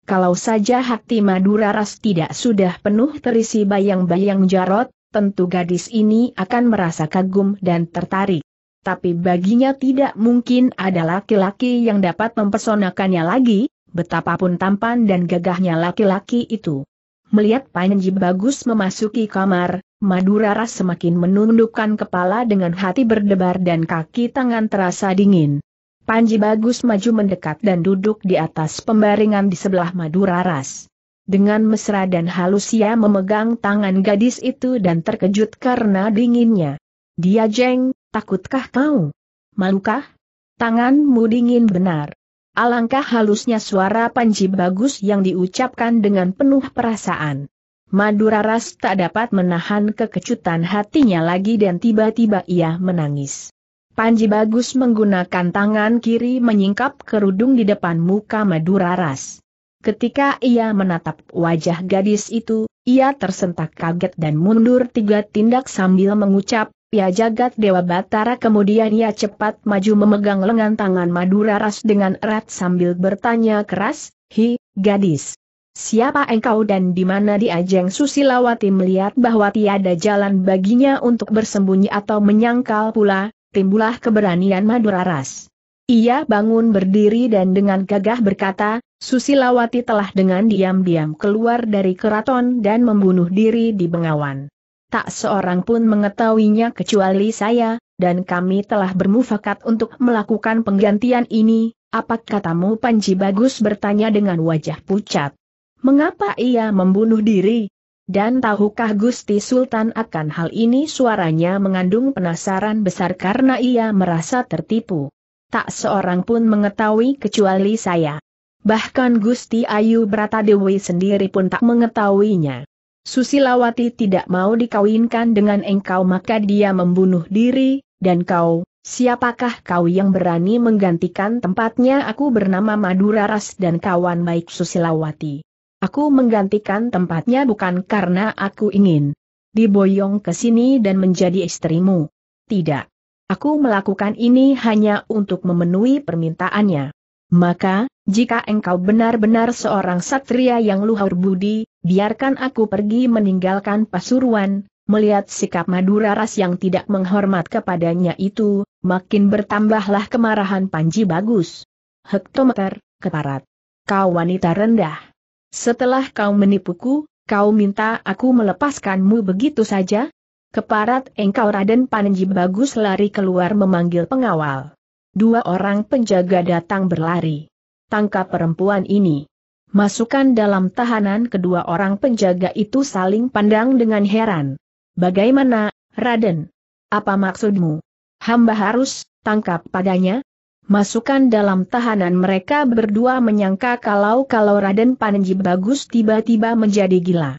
Kalau saja hati Madura Ras tidak sudah penuh terisi bayang-bayang Jarot, tentu gadis ini akan merasa kagum dan tertarik tapi baginya tidak mungkin ada laki-laki yang dapat mempesonakannya lagi, betapapun tampan dan gagahnya laki-laki itu. Melihat Panji Bagus memasuki kamar, Ras semakin menundukkan kepala dengan hati berdebar dan kaki tangan terasa dingin. Panji Bagus maju mendekat dan duduk di atas pembaringan di sebelah Maduraras. Dengan mesra dan halus ia memegang tangan gadis itu dan terkejut karena dinginnya. Dia jeng, Takutkah kau? Malukah? Tanganmu dingin benar. Alangkah halusnya suara Panji Bagus yang diucapkan dengan penuh perasaan. Madura Ras tak dapat menahan kekecutan hatinya lagi dan tiba-tiba ia menangis. Panji Bagus menggunakan tangan kiri menyingkap kerudung di depan muka Madura Ras. Ketika ia menatap wajah gadis itu, ia tersentak kaget dan mundur tiga tindak sambil mengucap, ia jagat Dewa Batara kemudian ia cepat maju memegang lengan tangan Madura Ras dengan erat sambil bertanya keras, Hi, gadis. Siapa engkau dan di mana diajeng Susilawati melihat bahwa tiada jalan baginya untuk bersembunyi atau menyangkal pula, timbulah keberanian Madura Ras. Ia bangun berdiri dan dengan gagah berkata, Susilawati telah dengan diam-diam keluar dari keraton dan membunuh diri di Bengawan tak seorang pun mengetahuinya kecuali saya, dan kami telah bermufakat untuk melakukan penggantian ini, apa katamu Panji Bagus bertanya dengan wajah pucat. Mengapa ia membunuh diri? Dan tahukah Gusti Sultan akan hal ini suaranya mengandung penasaran besar karena ia merasa tertipu. Tak seorang pun mengetahui kecuali saya. Bahkan Gusti Ayu Dewi sendiri pun tak mengetahuinya. Susilawati tidak mau dikawinkan dengan engkau maka dia membunuh diri, dan kau, siapakah kau yang berani menggantikan tempatnya aku bernama Madura Ras dan kawan baik Susilawati. Aku menggantikan tempatnya bukan karena aku ingin diboyong ke sini dan menjadi istrimu. Tidak. Aku melakukan ini hanya untuk memenuhi permintaannya. Maka, jika engkau benar-benar seorang satria yang luhur budi, biarkan aku pergi meninggalkan Pasuruan, Melihat sikap Madura Ras yang tidak menghormat kepadanya itu, makin bertambahlah kemarahan Panji Bagus. Hektometer, keparat. Kau wanita rendah. Setelah kau menipuku, kau minta aku melepaskanmu begitu saja? Keparat engkau Raden Panji Bagus lari keluar memanggil pengawal. Dua orang penjaga datang berlari tangkap perempuan ini. Masukkan dalam tahanan kedua orang penjaga itu saling pandang dengan heran. Bagaimana, Raden? Apa maksudmu? Hamba harus tangkap padanya? Masukkan dalam tahanan mereka berdua menyangka kalau-kalau Raden Panji Bagus tiba-tiba menjadi gila.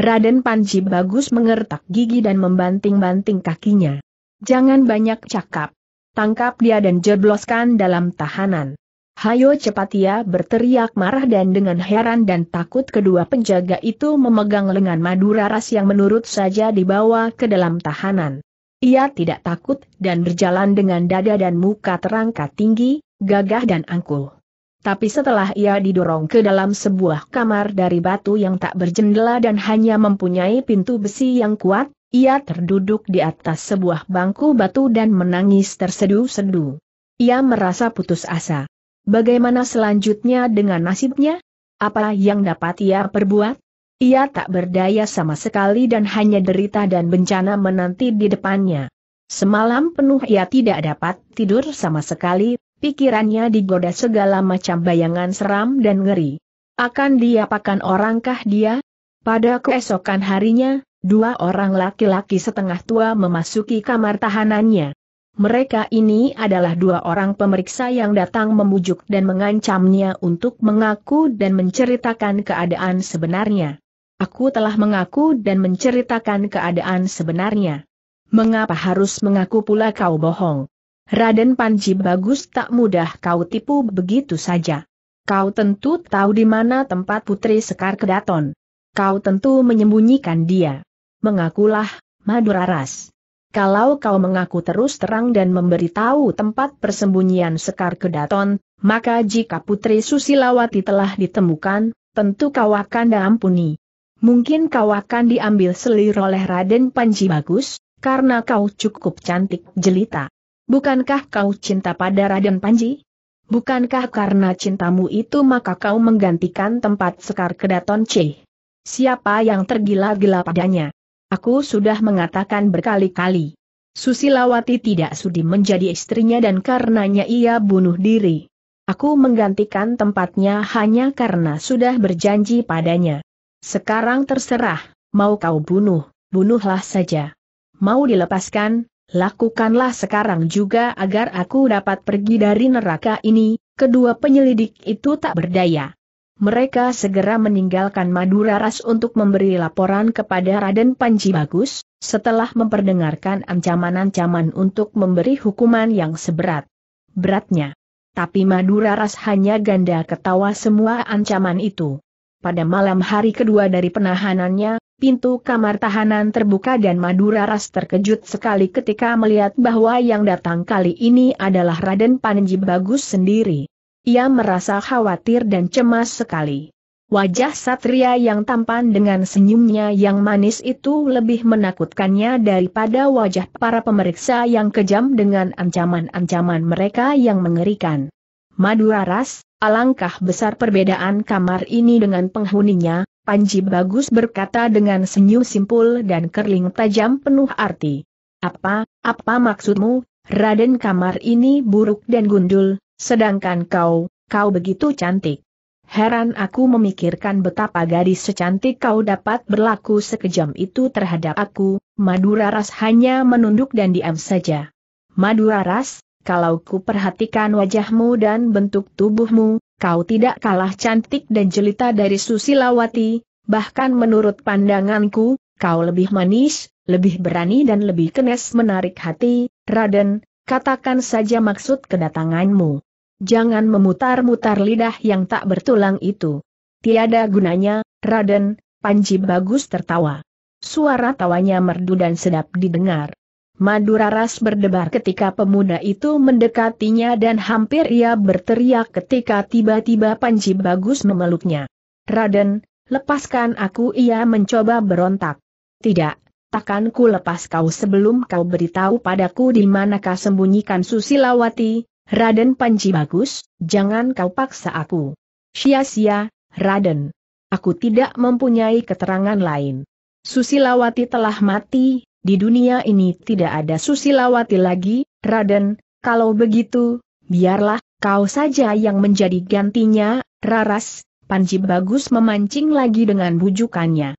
Raden Panji Bagus mengertak gigi dan membanting-banting kakinya. Jangan banyak cakap. Tangkap dia dan jebloskan dalam tahanan. Hayo cepat ia ya, berteriak marah dan dengan heran dan takut kedua penjaga itu memegang lengan Madura ras yang menurut saja dibawa ke dalam tahanan. Ia tidak takut dan berjalan dengan dada dan muka terangkat tinggi, gagah dan angkuh. Tapi setelah ia didorong ke dalam sebuah kamar dari batu yang tak berjendela dan hanya mempunyai pintu besi yang kuat, ia terduduk di atas sebuah bangku batu dan menangis tersedu-sedu. Ia merasa putus asa. Bagaimana selanjutnya dengan nasibnya? Apa yang dapat ia perbuat? Ia tak berdaya sama sekali dan hanya derita dan bencana menanti di depannya. Semalam penuh ia tidak dapat tidur sama sekali, pikirannya digoda segala macam bayangan seram dan ngeri. Akan diapakan orangkah dia? Pada keesokan harinya, dua orang laki-laki setengah tua memasuki kamar tahanannya. Mereka ini adalah dua orang pemeriksa yang datang membujuk dan mengancamnya untuk mengaku dan menceritakan keadaan sebenarnya. Aku telah mengaku dan menceritakan keadaan sebenarnya. Mengapa harus mengaku pula kau bohong? Raden Panji bagus tak mudah kau tipu begitu saja. Kau tentu tahu di mana tempat Putri Sekar Kedaton. Kau tentu menyembunyikan dia. Mengakulah, Madura Ras kalau kau mengaku terus terang dan memberitahu tempat persembunyian Sekar Kedaton, maka jika Putri Susilawati telah ditemukan, tentu kau akan diampuni. Mungkin kau akan diambil selir oleh Raden Panji Bagus, karena kau cukup cantik jelita. Bukankah kau cinta pada Raden Panji? Bukankah karena cintamu itu maka kau menggantikan tempat Sekar Kedaton C? Siapa yang tergila-gila padanya? Aku sudah mengatakan berkali-kali. Susilawati tidak sudi menjadi istrinya dan karenanya ia bunuh diri. Aku menggantikan tempatnya hanya karena sudah berjanji padanya. Sekarang terserah, mau kau bunuh, bunuhlah saja. Mau dilepaskan, lakukanlah sekarang juga agar aku dapat pergi dari neraka ini, kedua penyelidik itu tak berdaya mereka segera meninggalkan Madura Ras untuk memberi laporan kepada Raden Panji Bagus, setelah memperdengarkan ancaman-ancaman untuk memberi hukuman yang seberat. Beratnya. Tapi Madura Ras hanya ganda ketawa semua ancaman itu. Pada malam hari kedua dari penahanannya, pintu kamar tahanan terbuka dan Madura Ras terkejut sekali ketika melihat bahwa yang datang kali ini adalah Raden Panji Bagus sendiri ia merasa khawatir dan cemas sekali. Wajah satria yang tampan dengan senyumnya yang manis itu lebih menakutkannya daripada wajah para pemeriksa yang kejam dengan ancaman-ancaman mereka yang mengerikan. Maduraras, alangkah besar perbedaan kamar ini dengan penghuninya, Panji Bagus berkata dengan senyum simpul dan kerling tajam penuh arti. Apa, apa maksudmu, Raden kamar ini buruk dan gundul, Sedangkan kau, kau begitu cantik. Heran aku memikirkan betapa gadis secantik kau dapat berlaku sekejam itu terhadap aku, Madura Ras hanya menunduk dan diam saja. Madura Ras, kalau ku perhatikan wajahmu dan bentuk tubuhmu, kau tidak kalah cantik dan jelita dari Susilawati, bahkan menurut pandanganku, kau lebih manis, lebih berani dan lebih kenes menarik hati, Raden, katakan saja maksud kedatanganmu. Jangan memutar-mutar lidah yang tak bertulang itu. Tiada gunanya, Raden, Panji Bagus tertawa. Suara tawanya merdu dan sedap didengar. Madura Ras berdebar ketika pemuda itu mendekatinya dan hampir ia berteriak ketika tiba-tiba Panji Bagus memeluknya. Raden, lepaskan aku ia mencoba berontak. Tidak, takkan ku lepas kau sebelum kau beritahu padaku di manakah sembunyikan Susilawati, Raden Panji Bagus, jangan kau paksa aku. Sia-sia, Raden. Aku tidak mempunyai keterangan lain. Susilawati telah mati, di dunia ini tidak ada Susilawati lagi, Raden, kalau begitu, biarlah, kau saja yang menjadi gantinya, Raras, Panji Bagus memancing lagi dengan bujukannya.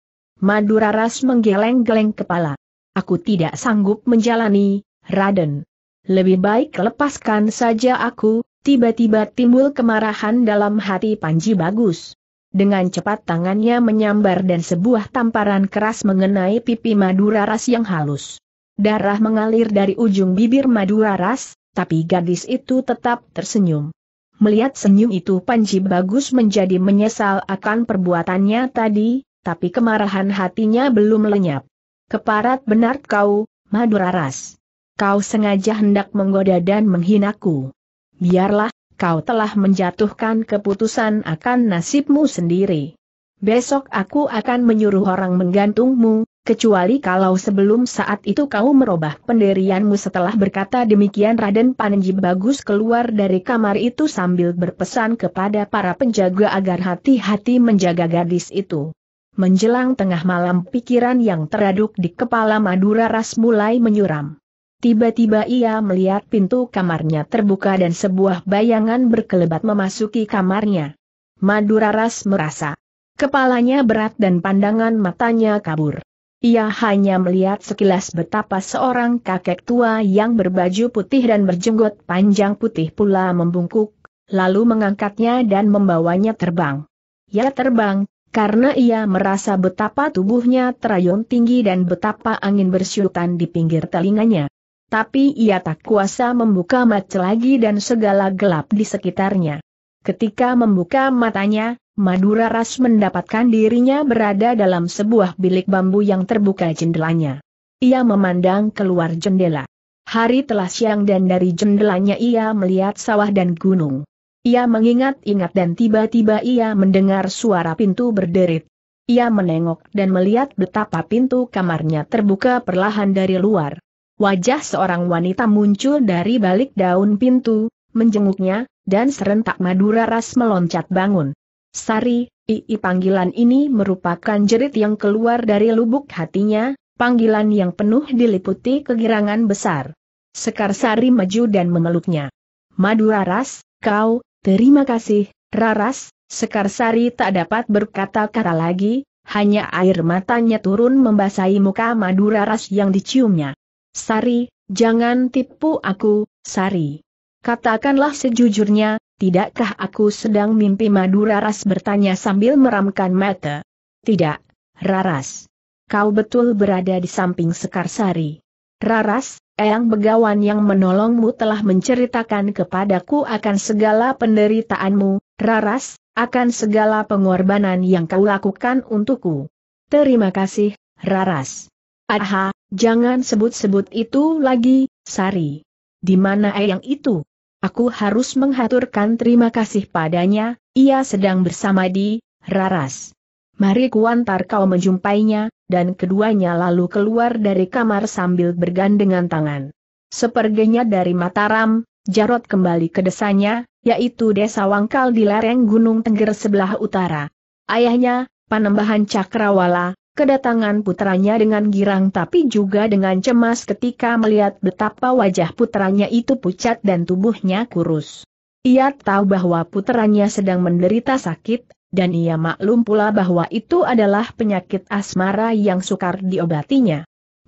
Ras menggeleng-geleng kepala. Aku tidak sanggup menjalani, Raden. Lebih baik lepaskan saja aku, tiba-tiba timbul kemarahan dalam hati Panji Bagus. Dengan cepat tangannya menyambar dan sebuah tamparan keras mengenai pipi Madura Ras yang halus. Darah mengalir dari ujung bibir Madura Ras, tapi gadis itu tetap tersenyum. Melihat senyum itu Panji Bagus menjadi menyesal akan perbuatannya tadi, tapi kemarahan hatinya belum lenyap. Keparat benar kau, Madura Ras kau sengaja hendak menggoda dan menghinaku. Biarlah, kau telah menjatuhkan keputusan akan nasibmu sendiri. Besok aku akan menyuruh orang menggantungmu, kecuali kalau sebelum saat itu kau merubah pendirianmu setelah berkata demikian Raden Panji Bagus keluar dari kamar itu sambil berpesan kepada para penjaga agar hati-hati menjaga gadis itu. Menjelang tengah malam pikiran yang teraduk di kepala Madura Ras mulai menyuram. Tiba-tiba ia melihat pintu kamarnya terbuka dan sebuah bayangan berkelebat memasuki kamarnya. Maduraras merasa kepalanya berat dan pandangan matanya kabur. Ia hanya melihat sekilas betapa seorang kakek tua yang berbaju putih dan berjenggot panjang putih pula membungkuk, lalu mengangkatnya dan membawanya terbang. Ia terbang, karena ia merasa betapa tubuhnya terayun tinggi dan betapa angin bersyutan di pinggir telinganya tapi ia tak kuasa membuka mata lagi dan segala gelap di sekitarnya. Ketika membuka matanya, Madura Ras mendapatkan dirinya berada dalam sebuah bilik bambu yang terbuka jendelanya. Ia memandang keluar jendela. Hari telah siang dan dari jendelanya ia melihat sawah dan gunung. Ia mengingat-ingat dan tiba-tiba ia mendengar suara pintu berderit. Ia menengok dan melihat betapa pintu kamarnya terbuka perlahan dari luar. Wajah seorang wanita muncul dari balik daun pintu, menjenguknya, dan serentak Madura Ras meloncat bangun. Sari, ii panggilan ini merupakan jerit yang keluar dari lubuk hatinya, panggilan yang penuh diliputi kegirangan besar. Sekar Sari maju dan memeluknya. Madura Ras, kau, terima kasih, Raras, Sekar Sari tak dapat berkata-kata lagi, hanya air matanya turun membasahi muka Madura Ras yang diciumnya. Sari, jangan tipu aku, Sari. Katakanlah sejujurnya, tidakkah aku sedang mimpi madu Raras bertanya sambil meramkan mata? Tidak, Raras. Kau betul berada di samping Sekar Sari. Raras, Eyang Begawan yang menolongmu telah menceritakan kepadaku akan segala penderitaanmu, Raras, akan segala pengorbanan yang kau lakukan untukku. Terima kasih, Raras. Aha, jangan sebut-sebut itu lagi, Sari. Di mana Eyang itu? Aku harus menghaturkan terima kasih padanya, ia sedang bersama di Raras. Mari kuantar kau menjumpainya, dan keduanya lalu keluar dari kamar sambil bergandengan tangan. Sepergenya dari Mataram, Jarot kembali ke desanya, yaitu desa Wangkal di lereng Gunung Tengger sebelah utara. Ayahnya, Panembahan Cakrawala, kedatangan putranya dengan girang tapi juga dengan cemas ketika melihat betapa wajah putranya itu pucat dan tubuhnya kurus. Ia tahu bahwa putranya sedang menderita sakit, dan ia maklum pula bahwa itu adalah penyakit asmara yang sukar diobatinya.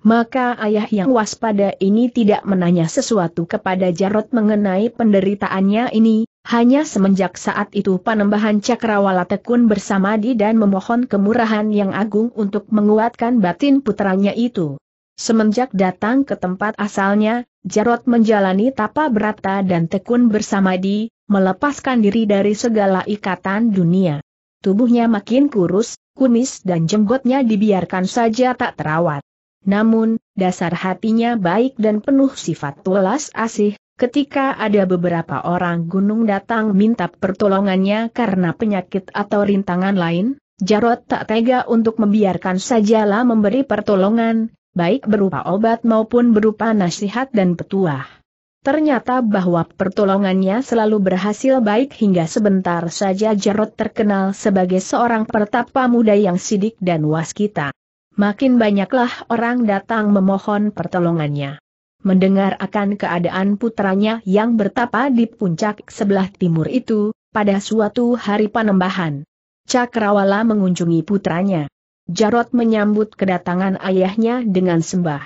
Maka ayah yang waspada ini tidak menanya sesuatu kepada Jarot mengenai penderitaannya ini, hanya semenjak saat itu panembahan Cakrawala Tekun bersama di dan memohon kemurahan yang agung untuk menguatkan batin putranya itu. Semenjak datang ke tempat asalnya, Jarot menjalani tapa berata dan tekun bersama di, melepaskan diri dari segala ikatan dunia. Tubuhnya makin kurus, kumis dan jenggotnya dibiarkan saja tak terawat. Namun, dasar hatinya baik dan penuh sifat welas asih, ketika ada beberapa orang gunung datang minta pertolongannya karena penyakit atau rintangan lain, Jarot tak tega untuk membiarkan sajalah memberi pertolongan, baik berupa obat maupun berupa nasihat dan petuah. Ternyata bahwa pertolongannya selalu berhasil baik hingga sebentar saja Jarot terkenal sebagai seorang pertapa muda yang sidik dan waskita makin banyaklah orang datang memohon pertolongannya. Mendengar akan keadaan putranya yang bertapa di puncak sebelah timur itu, pada suatu hari panembahan, Cakrawala mengunjungi putranya. Jarot menyambut kedatangan ayahnya dengan sembah.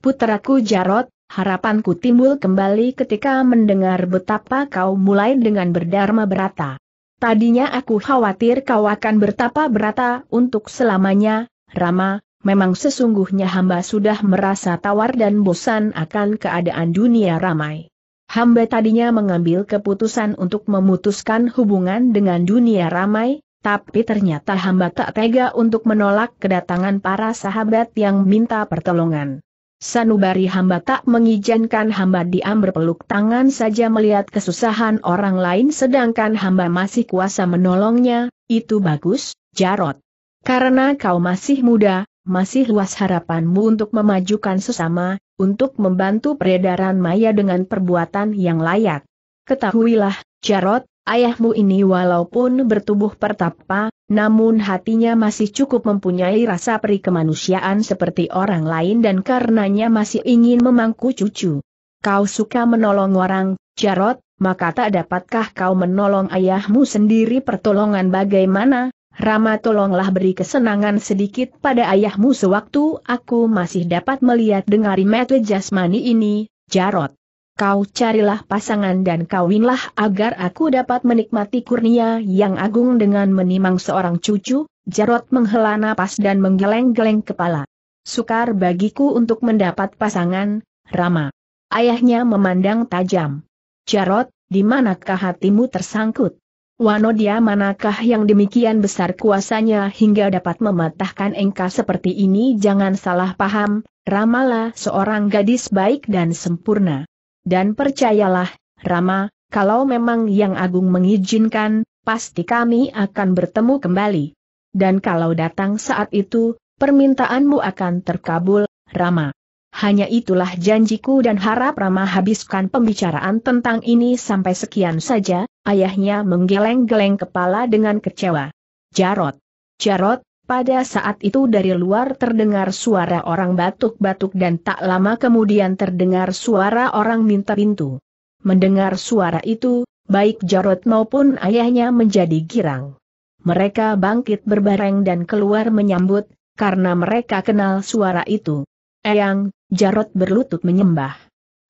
Putraku Jarot, harapanku timbul kembali ketika mendengar betapa kau mulai dengan berdharma berata. Tadinya aku khawatir kau akan bertapa berata untuk selamanya, Rama, memang sesungguhnya hamba sudah merasa tawar dan bosan akan keadaan dunia ramai. Hamba tadinya mengambil keputusan untuk memutuskan hubungan dengan dunia ramai, tapi ternyata hamba tak tega untuk menolak kedatangan para sahabat yang minta pertolongan. Sanubari hamba tak mengizinkan hamba diam berpeluk tangan saja melihat kesusahan orang lain sedangkan hamba masih kuasa menolongnya, itu bagus, Jarot. Karena kau masih muda, masih luas harapanmu untuk memajukan sesama, untuk membantu peredaran maya dengan perbuatan yang layak. Ketahuilah, Jarot, ayahmu ini walaupun bertubuh pertapa, namun hatinya masih cukup mempunyai rasa peri kemanusiaan seperti orang lain dan karenanya masih ingin memangku cucu. Kau suka menolong orang, Jarot, maka tak dapatkah kau menolong ayahmu sendiri pertolongan bagaimana, Rama tolonglah beri kesenangan sedikit pada ayahmu sewaktu aku masih dapat melihat dengari mata jasmani ini, Jarot. Kau carilah pasangan dan kawinlah agar aku dapat menikmati kurnia yang agung dengan menimang seorang cucu, Jarot menghela napas dan menggeleng-geleng kepala. Sukar bagiku untuk mendapat pasangan, Rama. Ayahnya memandang tajam. Jarot, di manakah hatimu tersangkut? Wanodia manakah yang demikian besar kuasanya hingga dapat mematahkan engka seperti ini jangan salah paham, Ramala, seorang gadis baik dan sempurna. Dan percayalah, Rama, kalau memang yang agung mengizinkan, pasti kami akan bertemu kembali. Dan kalau datang saat itu, permintaanmu akan terkabul, Rama. Hanya itulah janjiku dan harap Rama habiskan pembicaraan tentang ini sampai sekian saja, ayahnya menggeleng-geleng kepala dengan kecewa. Jarot. Jarot, pada saat itu dari luar terdengar suara orang batuk-batuk dan tak lama kemudian terdengar suara orang minta pintu. Mendengar suara itu, baik Jarot maupun ayahnya menjadi girang. Mereka bangkit berbareng dan keluar menyambut, karena mereka kenal suara itu. Eyang, Jarot berlutut menyembah.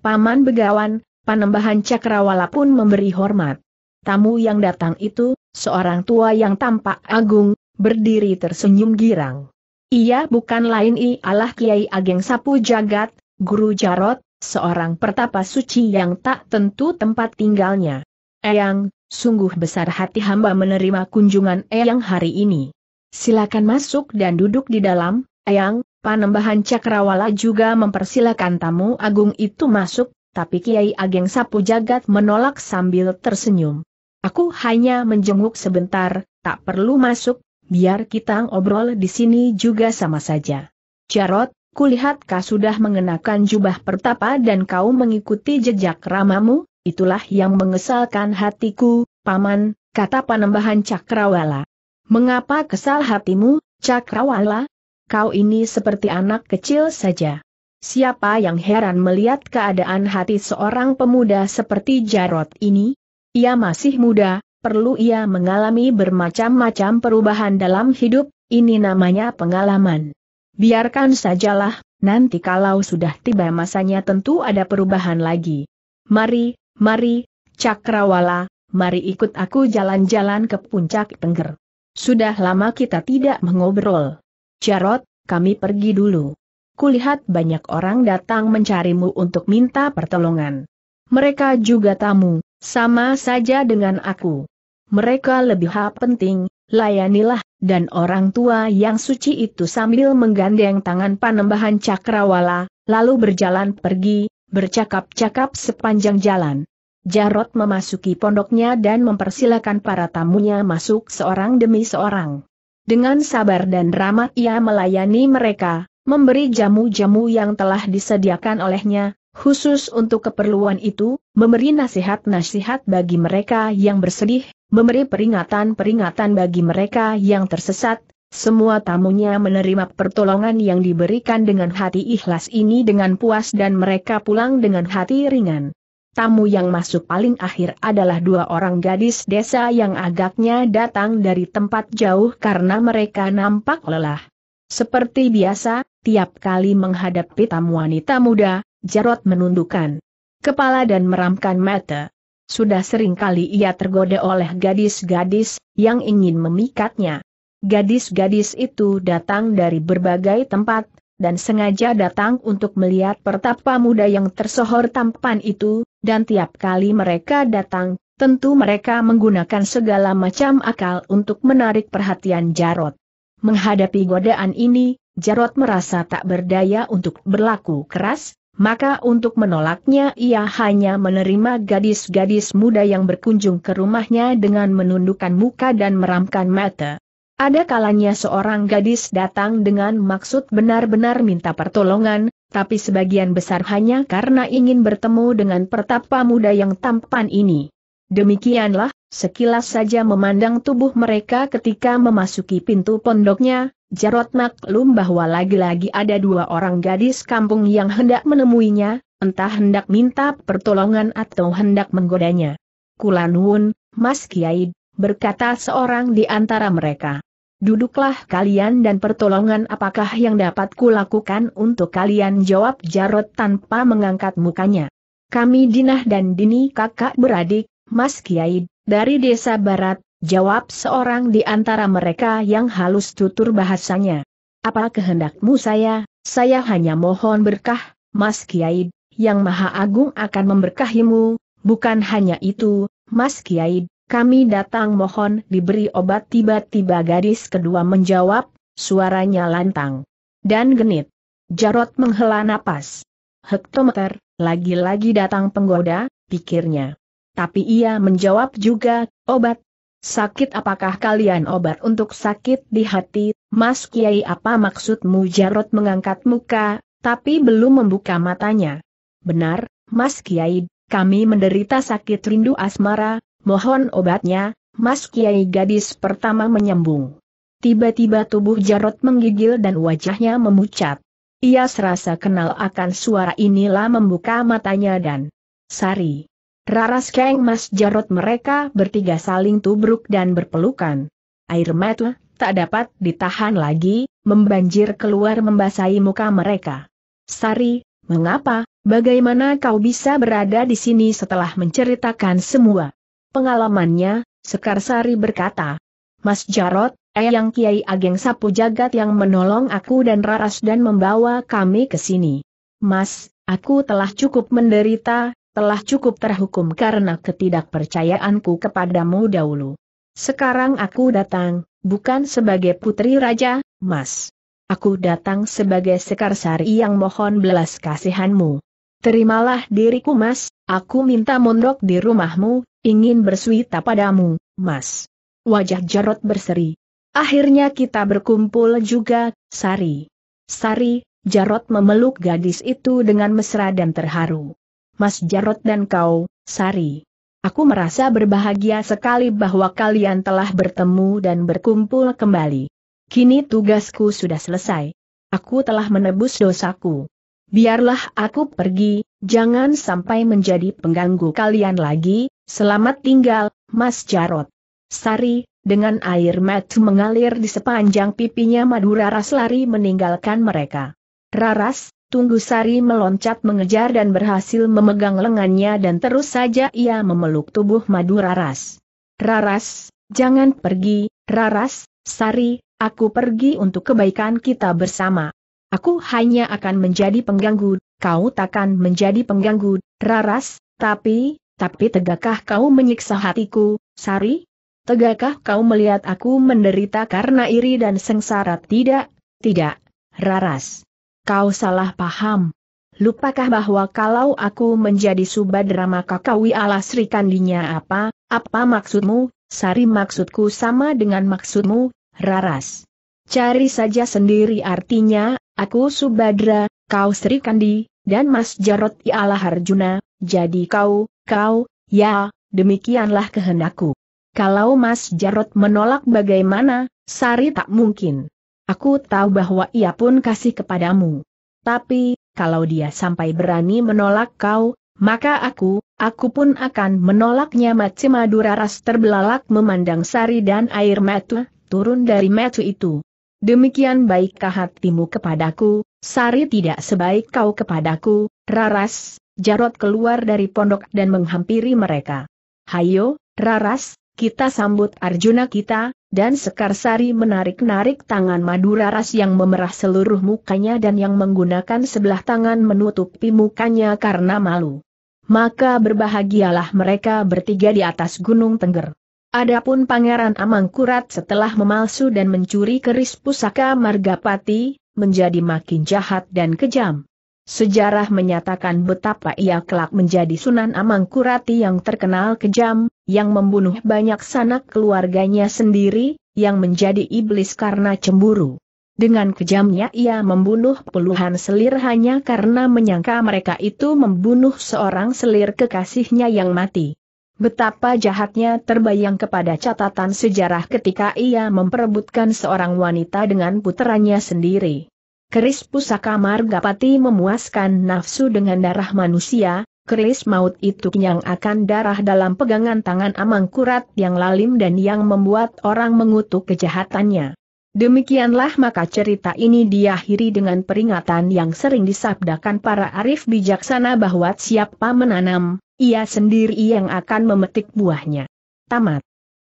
Paman Begawan, panembahan Cakrawala pun memberi hormat. Tamu yang datang itu, seorang tua yang tampak agung, berdiri tersenyum girang. Ia bukan lain ialah Kiai Ageng Sapu Jagat, Guru Jarot, seorang pertapa suci yang tak tentu tempat tinggalnya. Eyang, sungguh besar hati hamba menerima kunjungan Eyang hari ini. Silakan masuk dan duduk di dalam, Eyang, Panembahan Cakrawala juga mempersilakan tamu agung itu masuk, tapi Kiai Ageng Sapu Jagat menolak sambil tersenyum. Aku hanya menjenguk sebentar, tak perlu masuk, biar kita ngobrol di sini juga sama saja. Jarot, kulihat kau sudah mengenakan jubah pertapa dan kau mengikuti jejak ramamu, itulah yang mengesalkan hatiku, paman, kata panembahan Cakrawala. Mengapa kesal hatimu, Cakrawala? kau ini seperti anak kecil saja. Siapa yang heran melihat keadaan hati seorang pemuda seperti Jarot ini? Ia masih muda, perlu ia mengalami bermacam-macam perubahan dalam hidup, ini namanya pengalaman. Biarkan sajalah, nanti kalau sudah tiba masanya tentu ada perubahan lagi. Mari, mari, Cakrawala, mari ikut aku jalan-jalan ke puncak Tengger. Sudah lama kita tidak mengobrol. Jarot, kami pergi dulu. Kulihat banyak orang datang mencarimu untuk minta pertolongan. Mereka juga tamu, sama saja dengan aku. Mereka lebih hal penting, layanilah, dan orang tua yang suci itu sambil menggandeng tangan panembahan cakrawala, lalu berjalan pergi, bercakap-cakap sepanjang jalan. Jarot memasuki pondoknya dan mempersilakan para tamunya masuk seorang demi seorang. Dengan sabar dan ramah ia melayani mereka, memberi jamu-jamu yang telah disediakan olehnya, khusus untuk keperluan itu, memberi nasihat-nasihat bagi mereka yang bersedih, memberi peringatan-peringatan bagi mereka yang tersesat, semua tamunya menerima pertolongan yang diberikan dengan hati ikhlas ini dengan puas dan mereka pulang dengan hati ringan. Tamu yang masuk paling akhir adalah dua orang gadis desa yang agaknya datang dari tempat jauh karena mereka nampak lelah. Seperti biasa, tiap kali menghadapi tamu wanita muda, Jarot menundukkan kepala dan meramkan mata. Sudah sering kali ia tergoda oleh gadis-gadis yang ingin memikatnya. Gadis-gadis itu datang dari berbagai tempat, dan sengaja datang untuk melihat pertapa muda yang tersohor tampan itu, dan tiap kali mereka datang, tentu mereka menggunakan segala macam akal untuk menarik perhatian Jarot. Menghadapi godaan ini, Jarot merasa tak berdaya untuk berlaku keras, maka untuk menolaknya ia hanya menerima gadis-gadis muda yang berkunjung ke rumahnya dengan menundukkan muka dan meramkan mata. Ada kalanya seorang gadis datang dengan maksud benar-benar minta pertolongan, tapi sebagian besar hanya karena ingin bertemu dengan pertapa muda yang tampan ini. Demikianlah, sekilas saja memandang tubuh mereka ketika memasuki pintu pondoknya, Jarot maklum bahwa lagi-lagi ada dua orang gadis kampung yang hendak menemuinya, entah hendak minta pertolongan atau hendak menggodanya. Kulanwun, Mas Kiai, berkata seorang di antara mereka. Duduklah kalian dan pertolongan apakah yang dapat kulakukan untuk kalian jawab Jarot tanpa mengangkat mukanya. Kami Dinah dan Dini kakak beradik, Mas Kiai, dari desa barat, jawab seorang di antara mereka yang halus tutur bahasanya. Apa kehendakmu saya, saya hanya mohon berkah, Mas Kiai, yang Maha Agung akan memberkahimu, bukan hanya itu, Mas Kiai, kami datang mohon diberi obat tiba-tiba gadis kedua menjawab, suaranya lantang dan genit. Jarot menghela napas. Hektometer, lagi-lagi datang penggoda, pikirnya. Tapi ia menjawab juga, obat. Sakit apakah kalian obat untuk sakit di hati, Mas Kiai apa maksudmu Jarot mengangkat muka, tapi belum membuka matanya. Benar, Mas Kiai, kami menderita sakit rindu asmara, mohon obatnya, Mas Kiai gadis pertama menyembung. Tiba-tiba tubuh Jarot menggigil dan wajahnya memucat. Ia serasa kenal akan suara inilah membuka matanya dan Sari. Raras Keng Mas Jarot mereka bertiga saling tubruk dan berpelukan. Air mata tak dapat ditahan lagi, membanjir keluar membasahi muka mereka. Sari, mengapa, bagaimana kau bisa berada di sini setelah menceritakan semua? pengalamannya, Sekarsari berkata. Mas Jarot, Eyang Kiai Ageng Sapu Jagat yang menolong aku dan Raras dan membawa kami ke sini. Mas, aku telah cukup menderita, telah cukup terhukum karena ketidakpercayaanku kepadamu dahulu. Sekarang aku datang, bukan sebagai putri raja, mas. Aku datang sebagai sekarsari yang mohon belas kasihanmu. Terimalah diriku mas, aku minta mondok di rumahmu, ingin bersuita padamu, mas. Wajah Jarot berseri. Akhirnya kita berkumpul juga, Sari. Sari, Jarot memeluk gadis itu dengan mesra dan terharu. Mas Jarot dan kau, Sari. Aku merasa berbahagia sekali bahwa kalian telah bertemu dan berkumpul kembali. Kini tugasku sudah selesai. Aku telah menebus dosaku. Biarlah aku pergi, jangan sampai menjadi pengganggu kalian lagi, selamat tinggal, Mas Jarot. Sari, dengan air mata mengalir di sepanjang pipinya Madura Ras lari meninggalkan mereka. Raras, tunggu Sari meloncat mengejar dan berhasil memegang lengannya dan terus saja ia memeluk tubuh Madura Ras. Raras, jangan pergi, Raras, Sari, aku pergi untuk kebaikan kita bersama. Aku hanya akan menjadi pengganggu, kau takkan menjadi pengganggu, Raras, tapi, tapi tegakkah kau menyiksa hatiku, Sari? Tegakkah kau melihat aku menderita karena iri dan sengsara? Tidak, tidak, Raras. Kau salah paham. Lupakah bahwa kalau aku menjadi subadra maka kau ialah Sri Kandinya apa, apa maksudmu, Sari maksudku sama dengan maksudmu, Raras. Cari saja sendiri artinya, Aku Subadra, kau Sri Kandi, dan Mas Jarot ialah ya Harjuna, jadi kau, kau, ya, demikianlah kehendakku. Kalau Mas Jarot menolak bagaimana, Sari tak mungkin. Aku tahu bahwa ia pun kasih kepadamu. Tapi, kalau dia sampai berani menolak kau, maka aku, aku pun akan menolaknya Matsimadura ras terbelalak memandang Sari dan air metu turun dari metu itu. Demikian baikkah hatimu kepadaku, Sari tidak sebaik kau kepadaku, Raras, Jarot keluar dari pondok dan menghampiri mereka. Hayo, Raras, kita sambut Arjuna kita, dan Sekar Sari menarik-narik tangan Madura Ras yang memerah seluruh mukanya dan yang menggunakan sebelah tangan menutupi mukanya karena malu. Maka berbahagialah mereka bertiga di atas gunung Tengger. Adapun Pangeran Amangkurat setelah memalsu dan mencuri keris pusaka Margapati, menjadi makin jahat dan kejam. Sejarah menyatakan betapa ia kelak menjadi Sunan Amangkurati yang terkenal kejam, yang membunuh banyak sanak keluarganya sendiri, yang menjadi iblis karena cemburu. Dengan kejamnya ia membunuh puluhan selir hanya karena menyangka mereka itu membunuh seorang selir kekasihnya yang mati. Betapa jahatnya terbayang kepada catatan sejarah ketika ia memperebutkan seorang wanita dengan puteranya sendiri. Keris pusaka Margapati memuaskan nafsu dengan darah manusia, keris maut itu yang akan darah dalam pegangan tangan Amangkurat yang lalim dan yang membuat orang mengutuk kejahatannya. Demikianlah maka cerita ini diakhiri dengan peringatan yang sering disabdakan para arif bijaksana bahwa siapa menanam, ia sendiri yang akan memetik buahnya. Tamat.